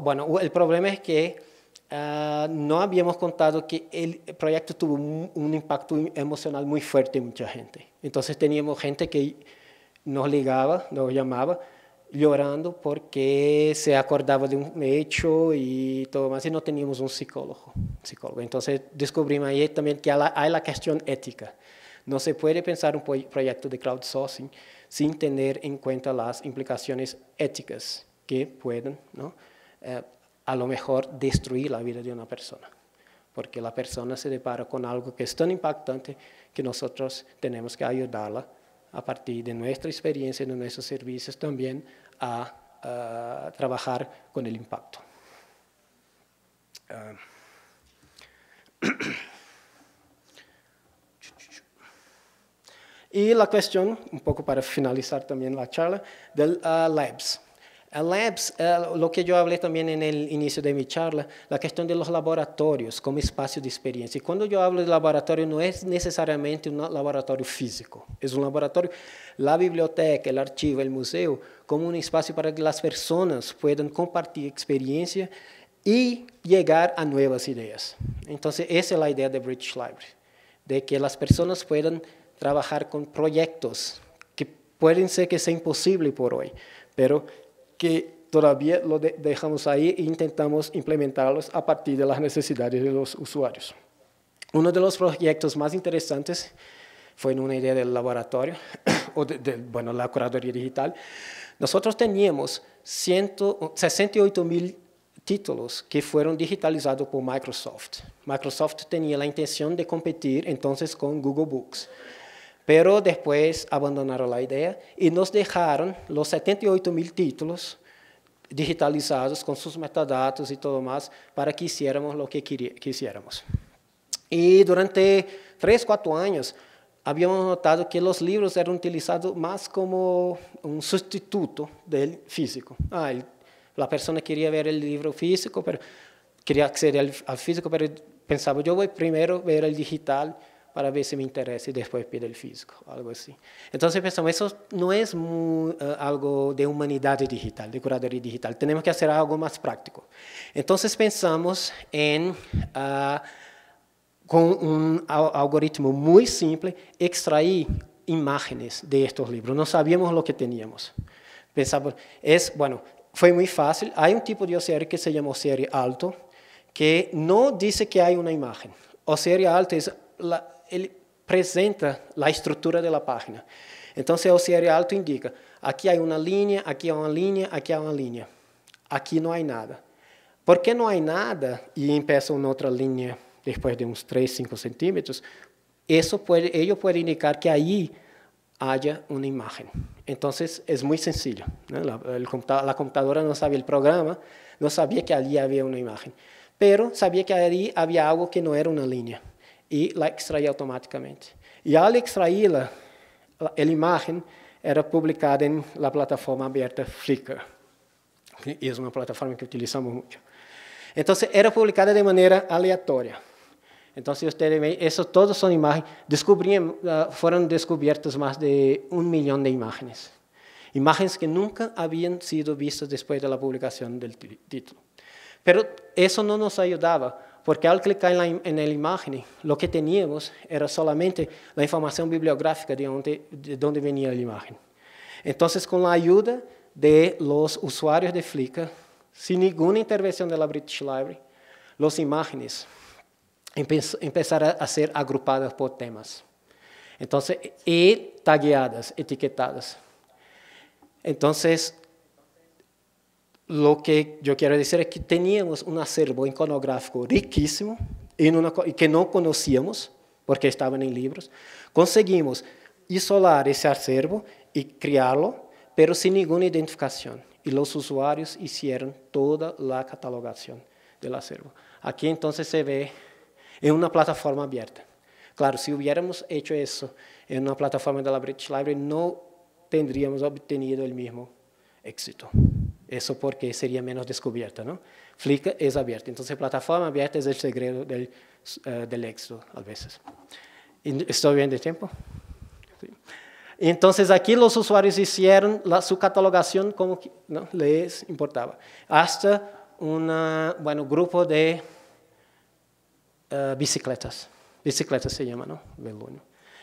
bueno, el problema es que ah, no habíamos contado que el proyecto tuvo un, impacto emocional muy fuerte en mucha gente. Entonces teníamos gente que nos ligaba, nos llamaba, llorando porque se acordaba de un hecho y todo más, y no teníamos un psicólogo. psicólogo. Entonces descubrimos ahí también que hay la cuestión ética. No se puede pensar un proyecto de crowdsourcing sin tener en cuenta las implicaciones éticas que pueden, eh, a lo mejor, destruir la vida de una persona. Porque la persona se depara con algo que es tan impactante que nosotros tenemos que ayudarla a partir de nuestra experiencia, de nuestros servicios también, a, trabajar con el impacto. Ah. Y la cuestión, un poco para finalizar también la charla, del ah, labs. Labs, eh, lo que yo hablé también en el inicio de mi charla, la cuestión de los laboratorios como espacio de experiencia. Y cuando yo hablo de laboratorio, no es necesariamente un laboratorio físico, es un laboratorio, la biblioteca, el archivo, el museo, como un espacio para que las personas puedan compartir experiencia y llegar a nuevas ideas. Entonces, esa es la idea de British Library, de que las personas puedan trabajar con proyectos que pueden ser que sea imposible por hoy, pero que todavía lo dejamos ahí e intentamos implementarlos a partir de las necesidades de los usuarios. Uno de los proyectos más interesantes fue en una idea del laboratorio, o de, bueno, la curaduría digital. Nosotros teníamos 68 mil títulos que fueron digitalizados por Microsoft. Microsoft tenía la intención de competir entonces con Google Books. Pero después abandonaron la idea y nos dejaron los 78 mil títulos digitalizados con sus metadatos y todo más para que hiciéramos lo que quisiéramos. Y durante 3, 4 años habíamos notado que los libros eran utilizados más como un sustituto del físico. Ah, la persona quería ver el libro físico, pero quería acceder al, al, físico, pero pensaba, yo voy primero a ver el digital para ver si me interesa y después pide el físico, algo así. Entonces pensamos, eso no es eh, algo de humanidad digital, de curaduría digital, tenemos que hacer algo más práctico. Entonces pensamos en, ah, con un algoritmo muy simple, extraer imágenes de estos libros, no sabíamos lo que teníamos. Pensamos, es, bueno, fue muy fácil, hay un tipo de OCR que se llama OCR alto, que no dice que hay una imagen. OCR alto es la, ele apresenta a estrutura da página. Então, o CR alto indica, aqui há uma linha, aqui há uma linha, aqui há uma linha. Aqui não há nada. Por que não há nada e empieza uma outra linha depois de uns 3, 5 centímetros? Isso pode, pode indicar que aí haya uma imagem. Então, é muito sencillo. Né? A computadora não sabia o programa, não sabia que ali havia uma imagem, mas sabia que ali havia algo que não era uma linha. y la extraía automáticamente. Y al extraírla, la, imagen era publicada en la plataforma abierta Flickr, y es una plataforma que utilizamos mucho. Entonces, era publicada de manera aleatoria. Entonces, ustedes ven, eso todas son imágenes. Ah, fueron descubiertas más de un millón de imágenes. Imágenes que nunca habían sido vistas después de la publicación del título. Pero eso no nos ayudaba, porque al clicar en la, imagen, lo que teníamos era solamente la información bibliográfica de dónde venía la imagen. Entonces, con la ayuda de los usuarios de Flickr, sin ninguna intervención de la British Library, las imágenes empezaron a ser agrupadas por temas. Entonces, y tagueadas, etiquetadas. Entonces, lo que yo quiero decir es que teníamos un acervo iconográfico riquísimo en que no conocíamos porque estaban en libros. Conseguimos isolar ese acervo y crearlo, pero sin ninguna identificación. Y los usuarios hicieron toda la catalogación del acervo. Aquí entonces se ve en una plataforma abierta. Claro, si hubiéramos hecho eso en una plataforma de la British Library, no tendríamos obtenido el mismo éxito. Eso porque sería menos descubierta, ¿no? Flickr es abierta. Entonces, plataforma abierta es el segredo del, eh, del éxito, a veces. ¿Estoy bien de tiempo? Entonces, aquí los usuarios hicieron su catalogación como ¿no? les importaba. Hasta un bueno, grupo de eh, bicicletas. Bicicletas se llama, ¿no?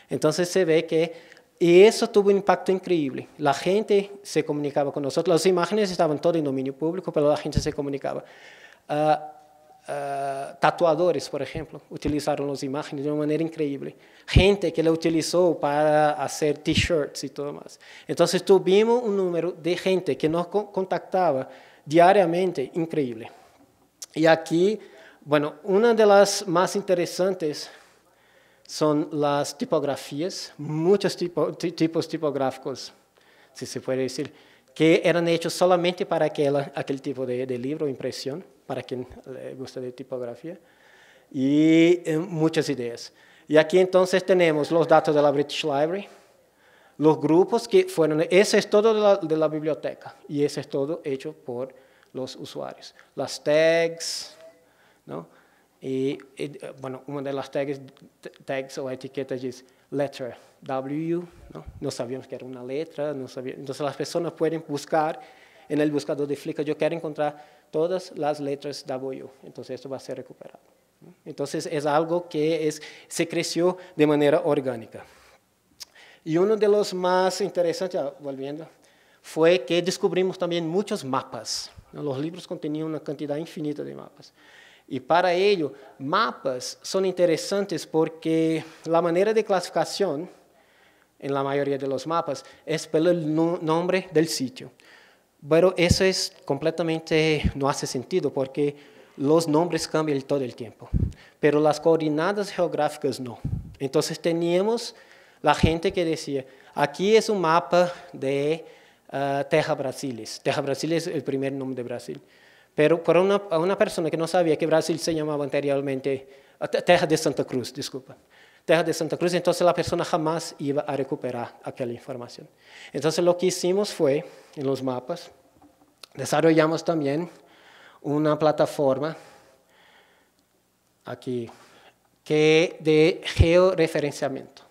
Entonces, se ve que y eso tuvo un impacto increíble. La gente se comunicaba con nosotros. Las imágenes estaban todo en dominio público, pero la gente se comunicaba. Ah, ah, tatuadores, por ejemplo, utilizaron las imágenes de una manera increíble. Gente que la utilizó para hacer t-shirts y todo más. Entonces tuvimos un número de gente que nos contactaba diariamente increíble. Y aquí, bueno, una de las más interesantes son las tipografías, muchos tipos tipográficos, si se puede decir, que eran hechos solamente para aquel, aquel tipo de, de libro, impresión, para quien le gusta de tipografía, y eh, muchas ideas. Y aquí entonces tenemos los datos de la British Library, los grupos que fueron, ese es todo de la, de la biblioteca, y ese es todo hecho por los usuarios. Las tags, ¿no? Y, bueno, una de las tags, o etiquetas es letter W, ¿no? ¿no? sabíamos que era una letra, no sabíamos. entonces las personas pueden buscar en el buscador de Flickr, yo quiero encontrar todas las letras W, entonces esto va a ser recuperado. Entonces es algo que es, se creció de manera orgánica. Y uno de los más interesantes, ah, volviendo, fue que descubrimos también muchos mapas. Los libros contenían una cantidad infinita de mapas. Y e para ello, mapas son interesantes porque em la manera de clasificación en la mayoría de los mapas, es por el nombre del sitio. Pero eso es completamente no hace sentido porque los nombres cambian todo el tiempo. pero las coordenadas geográficas no. Entonces teníamos la gente que decía, aquí es un um mapa de eh, Terra Brasilis. Terra Brasilis es el primer nombre de Brasil. Pero para una, persona que no sabía que Brasil se llamaba anteriormente Terra de Santa Cruz, disculpa, Terra de Santa Cruz, entonces la persona jamás iba a recuperar aquella información. Entonces lo que hicimos fue, en los mapas, desarrollamos también una plataforma aquí que de georeferenciamiento.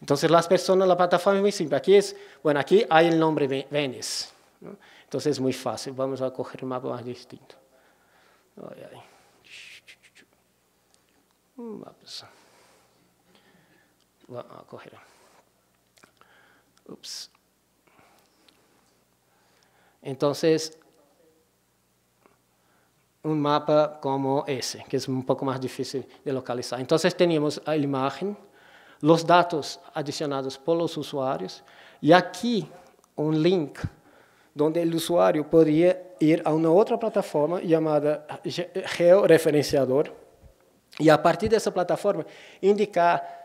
Entonces las personas, la plataforma es muy simple. Aquí es, bueno, aquí hay el nombre Venez. ¿no? Entonces es muy fácil, vamos a coger mapa más distinto. Ay, ay. Vamos a coger. Ups. Entonces, un mapa como ese, que es un poco más difícil de localizar. Entonces teníamos la imagen, los datos adicionados por los usuarios y aquí un link donde el usuario podría ir a una otra plataforma llamada georeferenciador y a partir de esa plataforma indicar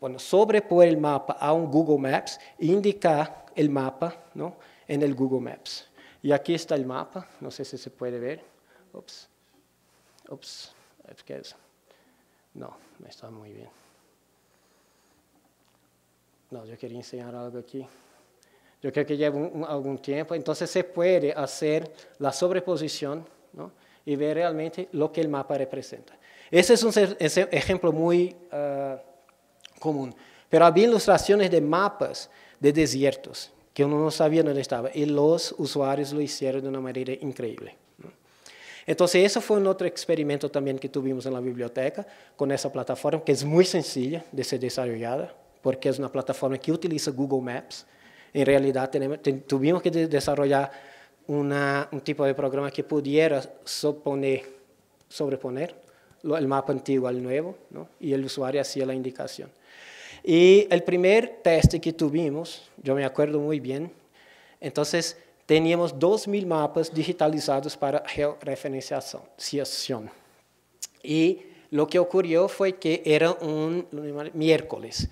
bueno, sobreponer el mapa a un Google Maps e indicar el mapa ¿no? en el Google Maps. Y aquí está el mapa, no sé si se puede ver. Ups, ups, es No, está muy bien. No, yo quería enseñar algo aquí yo creo que lleva algún tiempo, entonces se puede hacer la sobreposición ¿no? y ver realmente lo que el mapa representa. Ese es un ejemplo muy ah, común, pero había ilustraciones de mapas de desiertos que uno no sabía dónde estaba y los usuarios lo hicieron de una manera increíble. Entonces, eso fue un otro experimento también que tuvimos en la biblioteca con esa plataforma, que es muy sencilla de ser desarrollada, porque es una plataforma que utiliza Google Maps, en realidad tuvimos que desarrollar un tipo de programa que pudiera sobreponer el mapa antiguo al nuevo, y el usuario hacía la indicación. Y el primer test que tuvimos, yo me acuerdo muy bien, entonces teníamos 2.000 mapas digitalizados para georeferenciación. Y lo que ocurrió fue que era un miércoles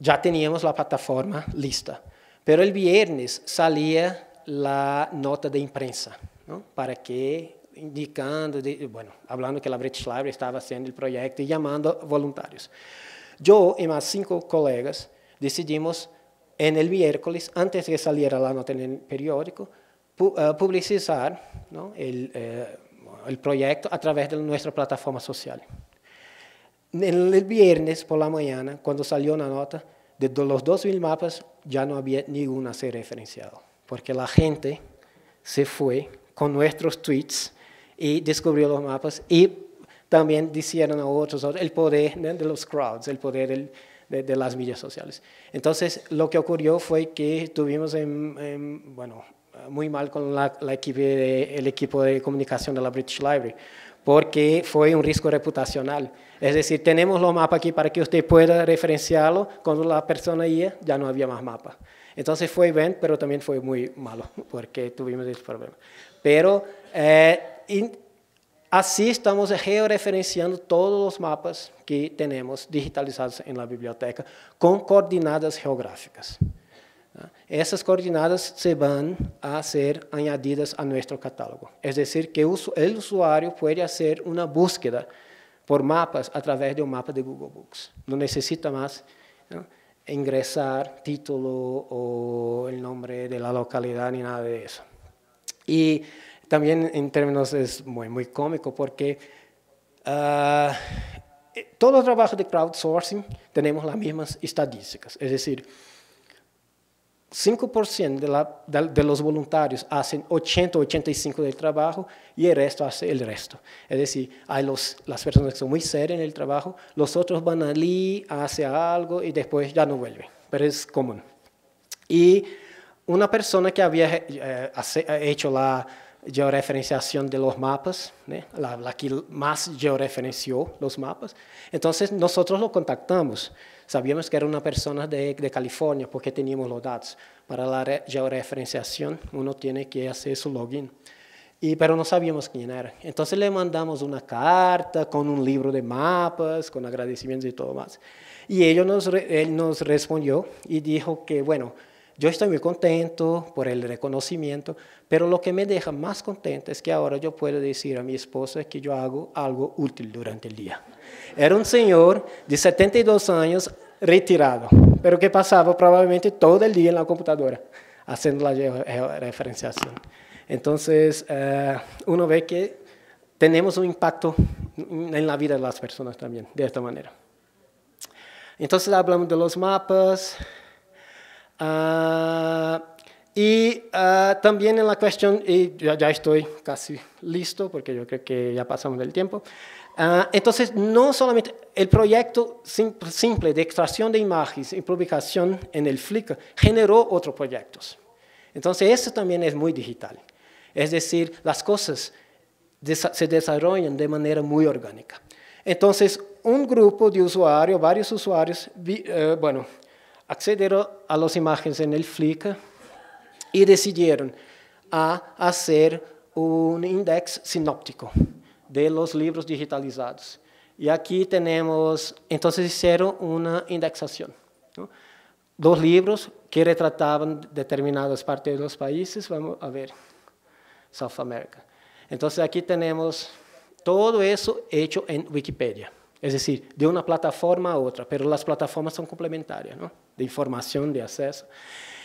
ya teníamos la plataforma lista. Pero el viernes salía la nota de imprensa, ¿no? para que, indicando, bueno, hablando que la British Library estaba haciendo el proyecto y llamando voluntarios. Yo y más cinco colegas decidimos en el miércoles, antes de que saliera la nota en el periódico, eh, publicizar el, eh, el proyecto a través de nuestra plataforma social el viernes por la mañana, cuando salió una nota, de los 2.000 mapas ya no había ninguna ser referenciado, porque la gente se fue con nuestros tweets y descubrió los mapas y también dijeron a otros el poder de los crowds, el poder de, las medias sociales. Entonces, lo que ocurrió fue que tuvimos, bueno, muy mal con el equipo de comunicación de la British Library, porque fue un riesgo reputacional. Es decir, tenemos los mapas aquí para que usted pueda referenciarlo. Cuando la persona iba, ya no había más mapas. Entonces fue bien, pero también fue muy malo, porque tuvimos ese problema. Pero eh, así estamos georeferenciando todos los mapas que tenemos digitalizados en la biblioteca con coordenadas geográficas. Essas coordenadas se vão a ser añadidas a nosso catálogo. É decir, que o usuário pode fazer uma búsqueda por mapas a través de um mapa de Google Books. Não necessita mais ¿no? ingresar título o nome da de nem nada de E também, em termos, é muito, muito, muy cómico porque uh, todo o trabalho de crowdsourcing temos as mesmas estadísticas. É decir, 5% de, los voluntarios hacen 80 85% del trabajo y el resto hace el resto. Es decir, hay las personas que son muy serias en el trabajo, los otros van allí, hacen algo y después ya no vuelven, pero es común. Y una persona que había eh, hecho la georreferenciación de los mapas, ¿eh? la, que más georreferenció los mapas. Entonces nosotros lo contactamos, sabíamos que era una persona de, California porque teníamos los datos. Para la georeferenciación georreferenciación uno tiene que hacer su login, y, pero no sabíamos quién era. Entonces le mandamos una carta con un libro de mapas, con agradecimientos y todo más. Y ellos él nos respondió y dijo que, bueno, yo estoy muy contento por el reconocimiento, pero lo que me deja más contento es que ahora yo puedo decir a mi esposa que yo hago algo útil durante el día. Era un señor de 72 años retirado, pero que pasaba probablemente todo el día en la computadora haciendo la referenciación. Entonces, eh, uno ve que tenemos un impacto en la vida de las personas también, de esta manera. Entonces hablamos de los mapas, Ah, y ah, también en la cuestión, y ya, estoy casi listo porque yo creo que ya pasamos del tiempo. Ah, entonces, no solamente el proyecto simple, de extracción de imágenes y publicación en el Flickr generó otros proyectos. Entonces, eso también es muy digital. Es decir, las cosas se desarrollan de manera muy orgánica. Entonces, un grupo de usuarios, varios usuarios, eh, bueno, accedieron a las imágenes en el Flickr y decidieron a hacer un index sinóptico de los libros digitalizados. Y aquí tenemos, entonces hicieron una indexación. ¿no? Dos libros que retrataban determinadas partes de los países, vamos a ver, South America. Entonces aquí tenemos todo eso hecho en Wikipedia. Es decir, de una plataforma a otra, pero las plataformas son complementarias, ¿no? De información, de acceso.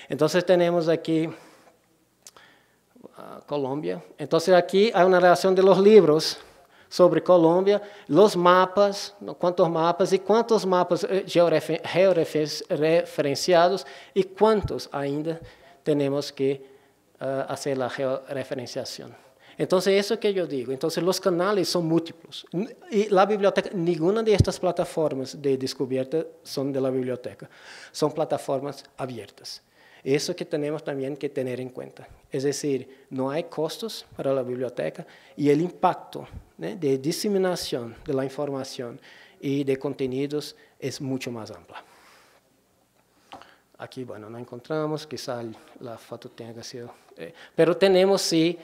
Entonces tenemos aquí ah, Colombia. Entonces aquí hay una relación de los libros sobre Colombia, los mapas, cuántos mapas y cuántos mapas eh, georeferenciados y cuántos ainda tenemos que ah, hacer la georeferenciación. Entonces, eso que yo digo. Entonces, los canales son múltiples Y la biblioteca, ninguna de estas plataformas de descubierta son de la biblioteca. Son plataformas abiertas. Eso que tenemos también que tener en cuenta. Es decir, no hay costos para la biblioteca y el impacto ¿eh? de diseminación de la información y de contenidos es mucho más amplio. Aquí, bueno, no encontramos, quizá la foto tenga sido... Eh, pero tenemos sí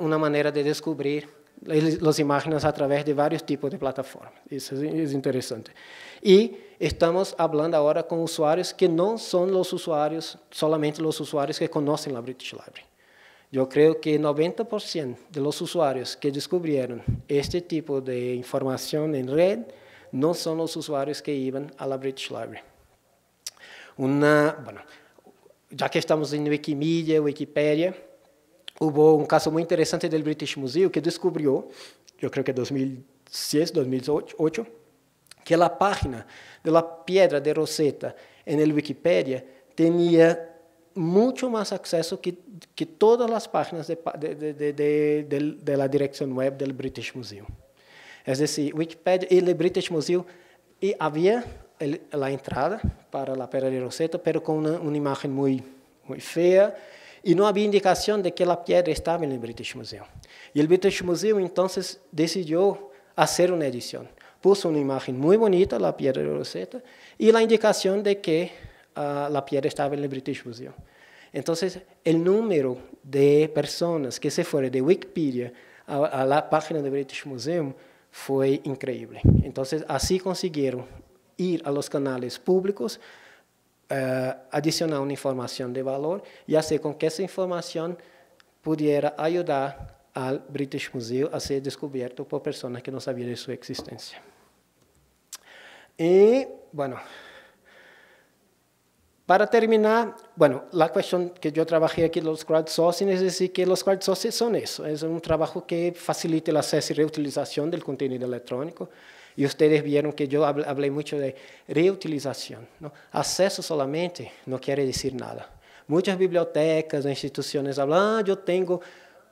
una manera de descubrir las imágenes a través de varios tipos de plataformas. Eso es interesante. Y estamos hablando ahora con usuarios que no son los usuarios, solamente los usuarios que conocen la British Library. Yo creo que 90% de los usuarios que descubrieron este tipo de información en red no son los usuarios que iban a la British Library. Una, bueno, ya que estamos en Wikimedia, Wikipedia, houve um caso muito interessante do British Museum que descobriu, eu creio que 2006, 2008, que a página da pedra de Rosetta na Wikipedia tinha muito mais acesso que, que todas as páginas de, de, de, de, la dirección web do British Museum. é decir, Wikipedia e el British Museum, e havia a entrada para a pedra de Rosetta, pero com uma imagem muito, muito muy y no había indicación de que la piedra estaba en el British Museum. Y el British Museum entonces decidió hacer una edición. Puso una imagen muy bonita, la piedra de Rosetta, y la indicación de que ah, la piedra estaba en el British Museum. Entonces, el número de personas que se fueron de Wikipedia a, a la página del British Museum fue increíble. Entonces, así consiguieron ir a los canales públicos eh, adicionar una información de valor y hacer con que esa información pudiera ayudar al British Museum a ser descubierto por personas que no sabían de su existencia. Y bueno, para terminar, bueno, la cuestión que yo trabajé aquí, los crowdsourcing, es decir, que los crowdsourcing son eso, es un trabajo que facilita el acceso y reutilización del contenido electrónico Y ustedes vieron que yo hablé mucho de reutilización. ¿no? Acceso solamente no quiere decir nada. Muchas bibliotecas, instituciones hablan, ah, yo tengo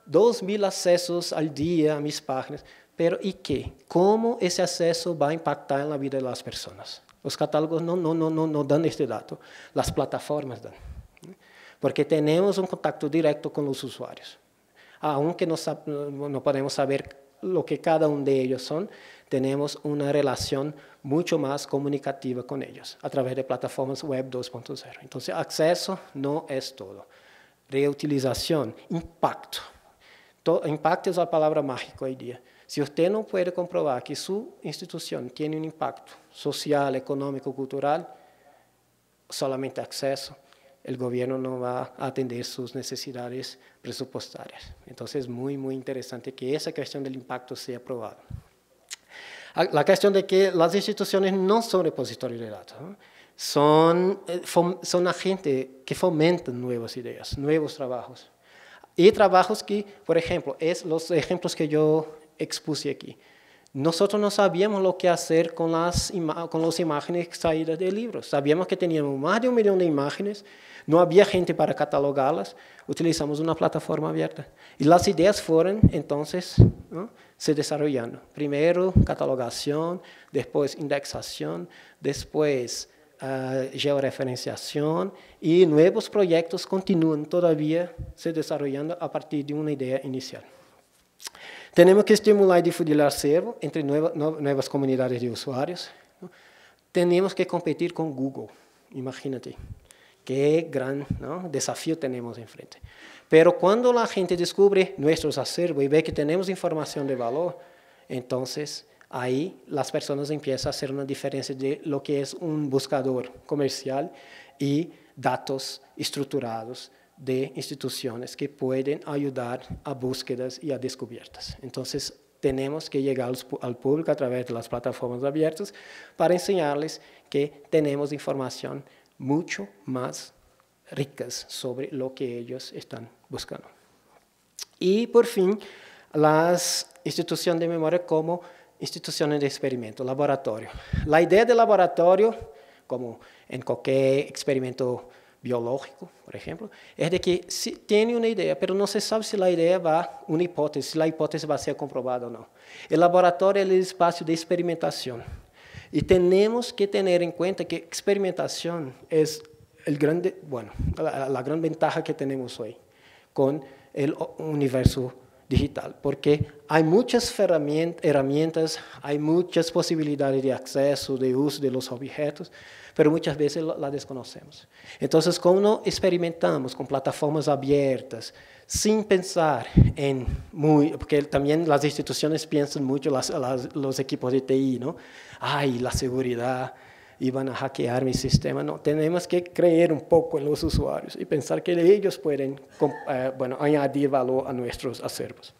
2.000 accesos al día a mis páginas. Pero ¿y qué? ¿Cómo ese acceso va a impactar en la vida de las personas? Los catálogos no, no, no, no, dan este dato, las plataformas dan. Porque tenemos un contacto directo con los usuarios. Aunque no, no podemos saber lo que cada uno de ellos son, tenemos una relación mucho más comunicativa con ellos a través de plataformas web 2.0. Entonces, acceso no es todo. Reutilización, impacto. impacto es la palabra mágica hoy día. Si usted no puede comprobar que su institución tiene un impacto social, económico, cultural, solamente acceso el gobierno no va a atender sus necesidades presupuestarias. Entonces es muy, muy interesante que esa cuestión del impacto sea aprobada. Ah, la cuestión de que las instituciones no son repositorios de datos, son, eh, son agentes que fomentan nuevas ideas, nuevos trabajos. Y trabajos que, por ejemplo, es los ejemplos que yo expuse aquí nosotros no sabíamos lo que hacer con las, con imágenes extraídas del libro. Sabíamos que teníamos más de un millón de imágenes, no había gente para catalogarlas, utilizamos una plataforma abierta. Y las ideas fueron entonces se desarrollando. Primero catalogación, después indexación, después eh, georeferenciación, y nuevos proyectos continúan todavía se desarrollando a partir de una idea inicial. Temos que estimular e difundir acervo entre novas, novas comunidades de usuários. Temos que competir com Google, imagínate. Que grande desafio temos em frente. Pero quando a gente descobre nossos acervos e vê que temos informação de valor, então aí as pessoas começam a fazer uma diferença de lo que é um buscador comercial e dados estruturados de instituciones que pueden ayudar a búsquedas y a descubiertas. Entonces, tenemos que llegar al público a través de las plataformas abiertas para enseñarles que tenemos información mucho más ricas sobre lo que ellos están buscando. Y por fin, las instituciones de memoria como instituciones de experimento, laboratorio. La idea de laboratorio, como en cualquier experimento biológico, por exemplo, é de que se tem uma ideia, pero não se sabe se a ideia vai uma hipótese, se a hipótese vai ser comprovada ou não. O laboratório é o espaço de experimentação. E temos que ter em conta que experimentação é o grande, bueno, a, grande ventaja que temos hoje com o universo digital, porque hay muchas herramientas, hay muchas posibilidades de acceso, de uso de los objetos, pero muchas veces la desconocemos. Entonces, cuando experimentamos con plataformas abiertas, sin pensar en muy, porque también las instituciones piensan mucho, los equipos de TI, ¿no? Ay, la seguridad, y van a hackear mi sistema. No, tenemos que creer un poco en los usuarios y pensar que ellos pueden eh, bueno, añadir valor a nuestros acervos.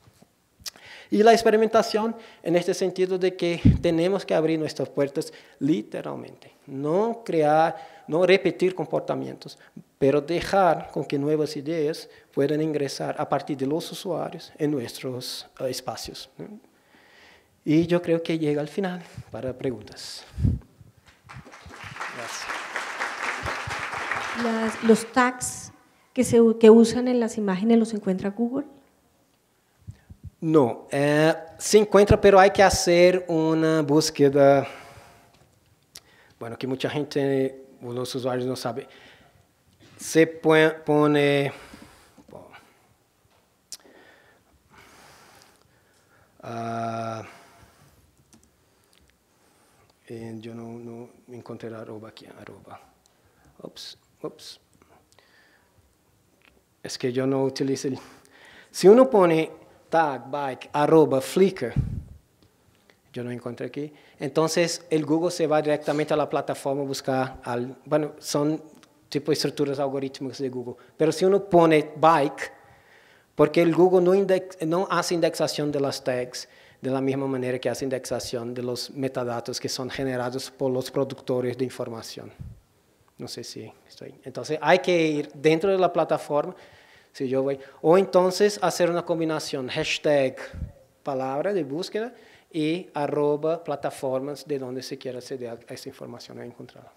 Y la experimentación en este sentido de que tenemos que abrir nuestras puertas literalmente, no crear, no repetir comportamientos, pero dejar con que nuevas ideas puedan ingresar a partir de los usuarios en nuestros eh, espacios. Y yo creo que llega al final para preguntas los tags que, se, usan en las imágenes los encuentra Google. No, eh, se encuentra, pero hay que hacer una búsqueda, bueno, que mucha gente, los usuarios no saben. Se pone, ah, eh, yo no, encontrar arroba aquí, arroba. Ups, ups. Es que yo no utilizo Si uno pone tag, bike, arroba, Flickr, yo no encontré aquí, entonces el Google se va directamente a la plataforma a buscar al... Bueno, son tipo estructuras algorítmicas de Google. Pero si uno pone bike, porque el Google no, index, no hace indexación de las tags, de la misma manera que hace indexación de los metadatos que son generados por los productores de información. No sé si estoy. Entonces hay que ir dentro de la plataforma, si yo voy, o entonces hacer una combinación hashtag palabra de búsqueda y arroba plataformas de donde se quiera acceder a esa información a encontrarla.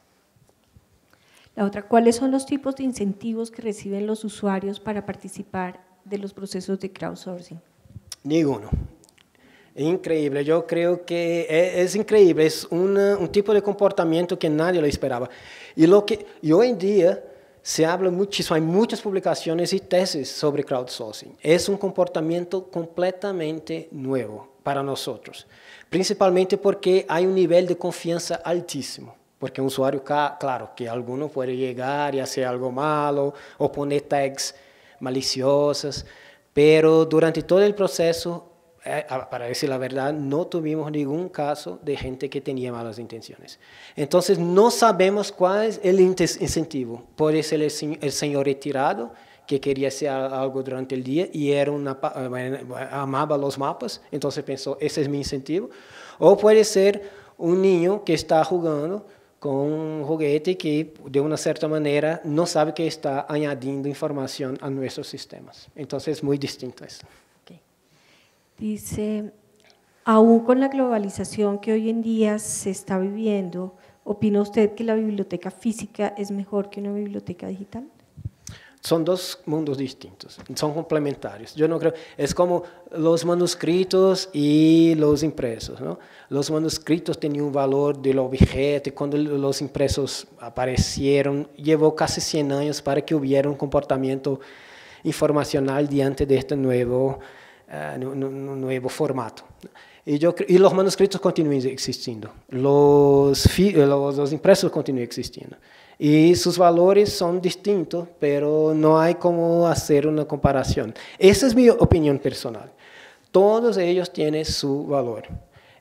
La otra, ¿cuáles son los tipos de incentivos que reciben los usuarios para participar de los procesos de crowdsourcing? Ninguno. Increíble, yo creo que e-, es, increíble, es un tipo de comportamiento que nadie lo esperaba. Y, lo que, hoy en día se habla muchísimo, hay muchas publicaciones y tesis sobre crowdsourcing. Es un comportamiento completamente nuevo para nosotros, principalmente porque hay un nivel de confianza altísimo. Porque un usuario, claro, que alguno puede llegar y hacer algo malo o poner tags maliciosas, pero durante todo el proceso eh, para decir la verdad, no tuvimos ningún caso de gente que tenía malas intenciones. Entonces, no sabemos cuál es el incentivo. Puede ser el, señor retirado, que quería hacer algo durante el día y era eh, amaba los mapas, entonces pensó, ese es mi incentivo. O puede ser un niño que está jugando con un juguete que de una cierta manera no sabe que está añadiendo información a nuestros sistemas. Entonces es muy distinto eso. Dice, aún con la globalización que hoy en día se está viviendo, ¿opina usted que la biblioteca física es mejor que una biblioteca digital? Son dos mundos distintos, son complementarios. Yo no creo, es como los manuscritos y los impresos. ¿no? Los manuscritos tenían un valor del objeto y cuando los impresos aparecieron, llevó casi 100 años para que hubiera un comportamiento informacional diante de este nuevo eh, no, un nuevo formato. Y, yo, y, los manuscritos continúan existiendo, eh, los, los, impresos continúan existiendo. Y sus valores son distintos, pero no hay como hacer una comparación. Esa es mi opinión personal. Todos ellos tienen su valor.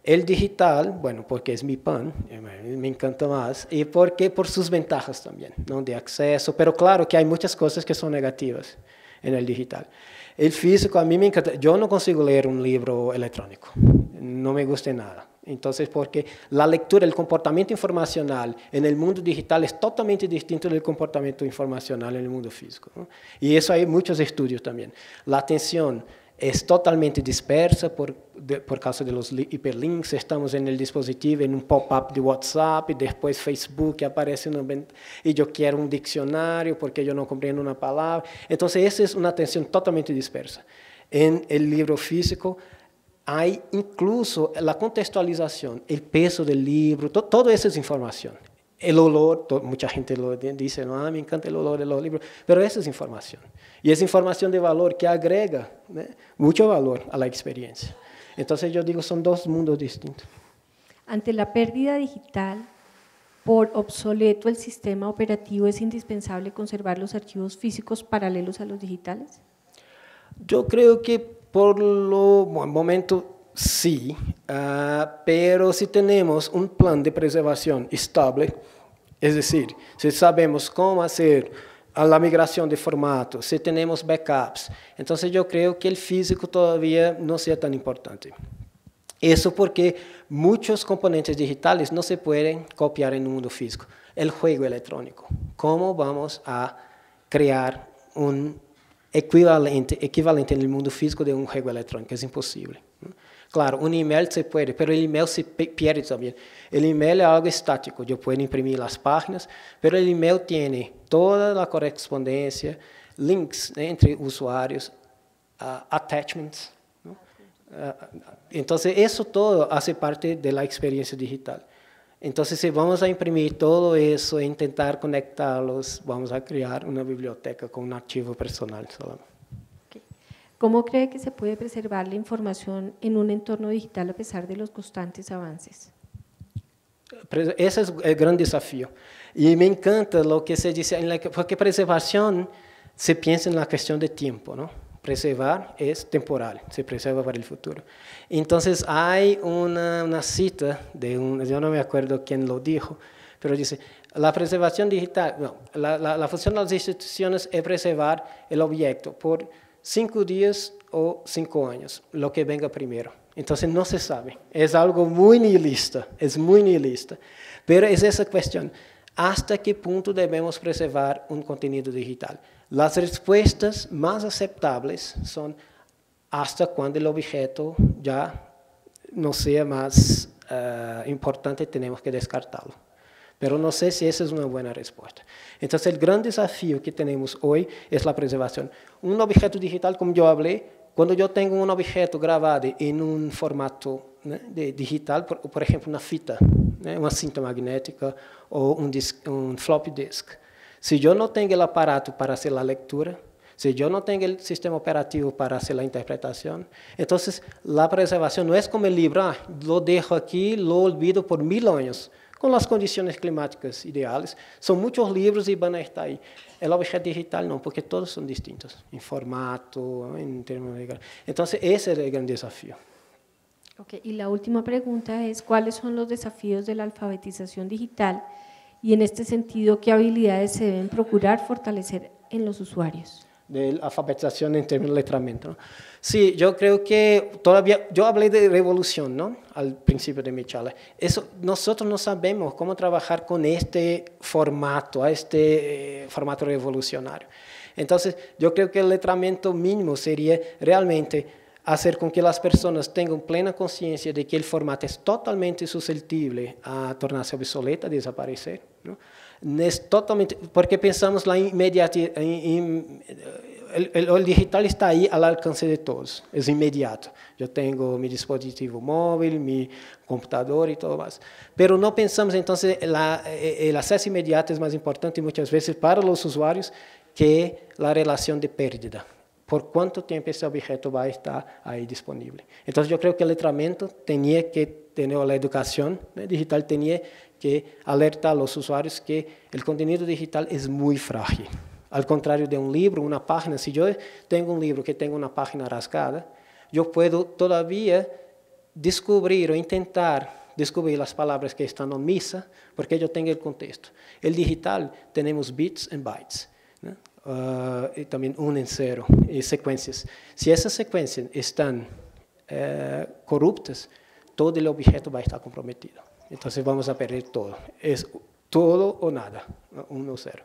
El digital, bueno, porque es mi pan, eh, me encanta más, y porque por sus ventajas también, ¿no? de acceso, pero claro que hay muchas cosas que son negativas en el digital. El físico a mí me encanta. Yo no consigo leer un libro electrónico. No me gusta nada. Entonces, porque la lectura, el comportamiento informacional en el mundo digital es totalmente distinto del comportamiento informacional en el mundo físico. Y eso hay muchos estudios también. La atención, É totalmente dispersa por, de, por causa dos hiperlinks. Estamos no dispositivo, em um pop-up de WhatsApp, depois Facebook aparece e eu quero um dicionário porque eu não compreendo uma palavra. Então, essa é uma atenção totalmente dispersa. Em el livro físico há, incluso a contextualização, o peso do livro, to, toda essas informações. el olor, mucha gente lo dice, no, ah, me encanta el olor de los libros, pero eso es información. Y es información de valor que agrega ¿eh? mucho valor a la experiencia. Entonces yo digo, son dos mundos distintos. Ante la pérdida digital, por obsoleto el sistema operativo, ¿es indispensable conservar los archivos físicos paralelos a los digitales? Yo creo que por lo momento Sí, ah, pero si tenemos un plan de preservación estable, es decir, si sabemos cómo hacer ah, la migración de formato, si tenemos backups, entonces yo creo que el físico todavía no sea tan importante. Eso porque muchos componentes digitales no se pueden copiar en el mundo físico. El juego electrónico. ¿Cómo vamos a crear un equivalente, equivalente en el mundo físico de un juego electrónico? Es imposible. Claro, e email se mas o e email se pierde O e email é algo estático, eu posso imprimir as páginas, o e email tem toda a correspondência, links entre usuários, uh, ah, attachments. Então, Uh, entonces, eso todo faz parte da experiência digital. Então, se vamos a imprimir todo isso e conectá-los, vamos a criar uma biblioteca com um archivo personal solamente. ¿Cómo cree que se puede preservar la información en un entorno digital a pesar de los constantes avances? Ese es el gran desafío. Y me encanta lo que se dice, porque preservación se piensa en la cuestión de tiempo, ¿no? Preservar es temporal, se preserva para el futuro. Entonces hay una, cita de un, yo no me acuerdo quién lo dijo, pero dice, la preservación digital, no, la, función de las instituciones es preservar el objeto por cinco dias ou cinco anos, o que venga primeiro. Então, não se sabe. É algo muito nihilista, É muito nihilista. Mas é essa questão. ¿Hasta que ponto devemos preservar um contenido digital? As respostas mais aceitáveis são, hasta quando o objeto já não seja mais uh, eh, importante, temos que descartá-lo. pero no sé si esa es una buena respuesta. Entonces el gran desafío que tenemos hoy es la preservación. Un objeto digital, como yo hablé, cuando yo tengo un objeto grabado en un formato digital, por, ejemplo una fita, una cinta magnética o un, floppy disk, si yo no tengo el aparato para hacer la lectura, si yo no tengo el sistema operativo para hacer la interpretación, entonces la preservación no es como el libro, ah, lo dejo aquí, lo olvido por mil años con las condiciones climáticas ideales. Son muchos libros y van a estar ahí. El objeto digital no, porque todos son distintos en formato, en términos de... Entonces, ese es el gran desafío. Ok. Y la última pregunta es, ¿cuáles son los desafíos de la alfabetización digital? Y en este sentido, ¿qué habilidades se deben procurar fortalecer en los usuarios? de alfabetización en términos de letramiento. Sí, yo creo que todavía, yo hablé de revolución ¿no? al principio de mi charla. Eso, nosotros no sabemos cómo trabajar con este formato, este eh, formato revolucionario. Entonces, yo creo que el letramiento mínimo sería realmente hacer con que las personas tengan plena conciencia de que el formato es totalmente susceptible a tornarse obsoleta, a desaparecer. ¿no? nesse, totalmente, porque pensamos lá imediato, em, em, em, eh, o digital está aí ao alcance de todos, é imediato. Eu tenho meu dispositivo móvel, meu computador e tudo mais. Pero não pensamos, então, o eh, acesso imediato é mais importante muitas vezes para os usuários que a relação de perda por quanto tempo esse objeto vai estar aí disponível. Então, eu creio que o letramento tinha que ter, a educação né, digital tinha que alerta a los usuarios que el contenido digital es muy frágil. Al contrario de un libro, una página, si yo tengo un libro que tengo una página rascada, yo puedo todavía descubrir o intentar descubrir las palabras que están misa porque yo tengo el contexto. El digital tenemos bits and bytes. Ah, y también un en cero y secuencias. Si esas secuencias están eh, corruptas, todo el objeto va a estar comprometido. Entonces vamos a perder todo. Es todo o nada, uno o cero.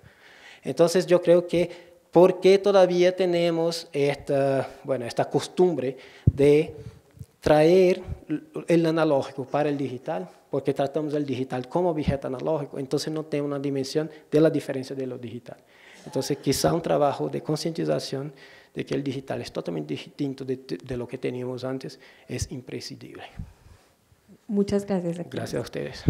Entonces yo creo que ¿por qué todavía tenemos esta, bueno, esta costumbre de traer el analógico para el digital? Porque tratamos el digital como objeto analógico, entonces no tiene una dimensión de la diferencia de lo digital. Entonces quizá un trabajo de concientización de que el digital es totalmente distinto de, de lo que teníamos antes es imprescindible. Muchas gracias. Gracias a ustedes.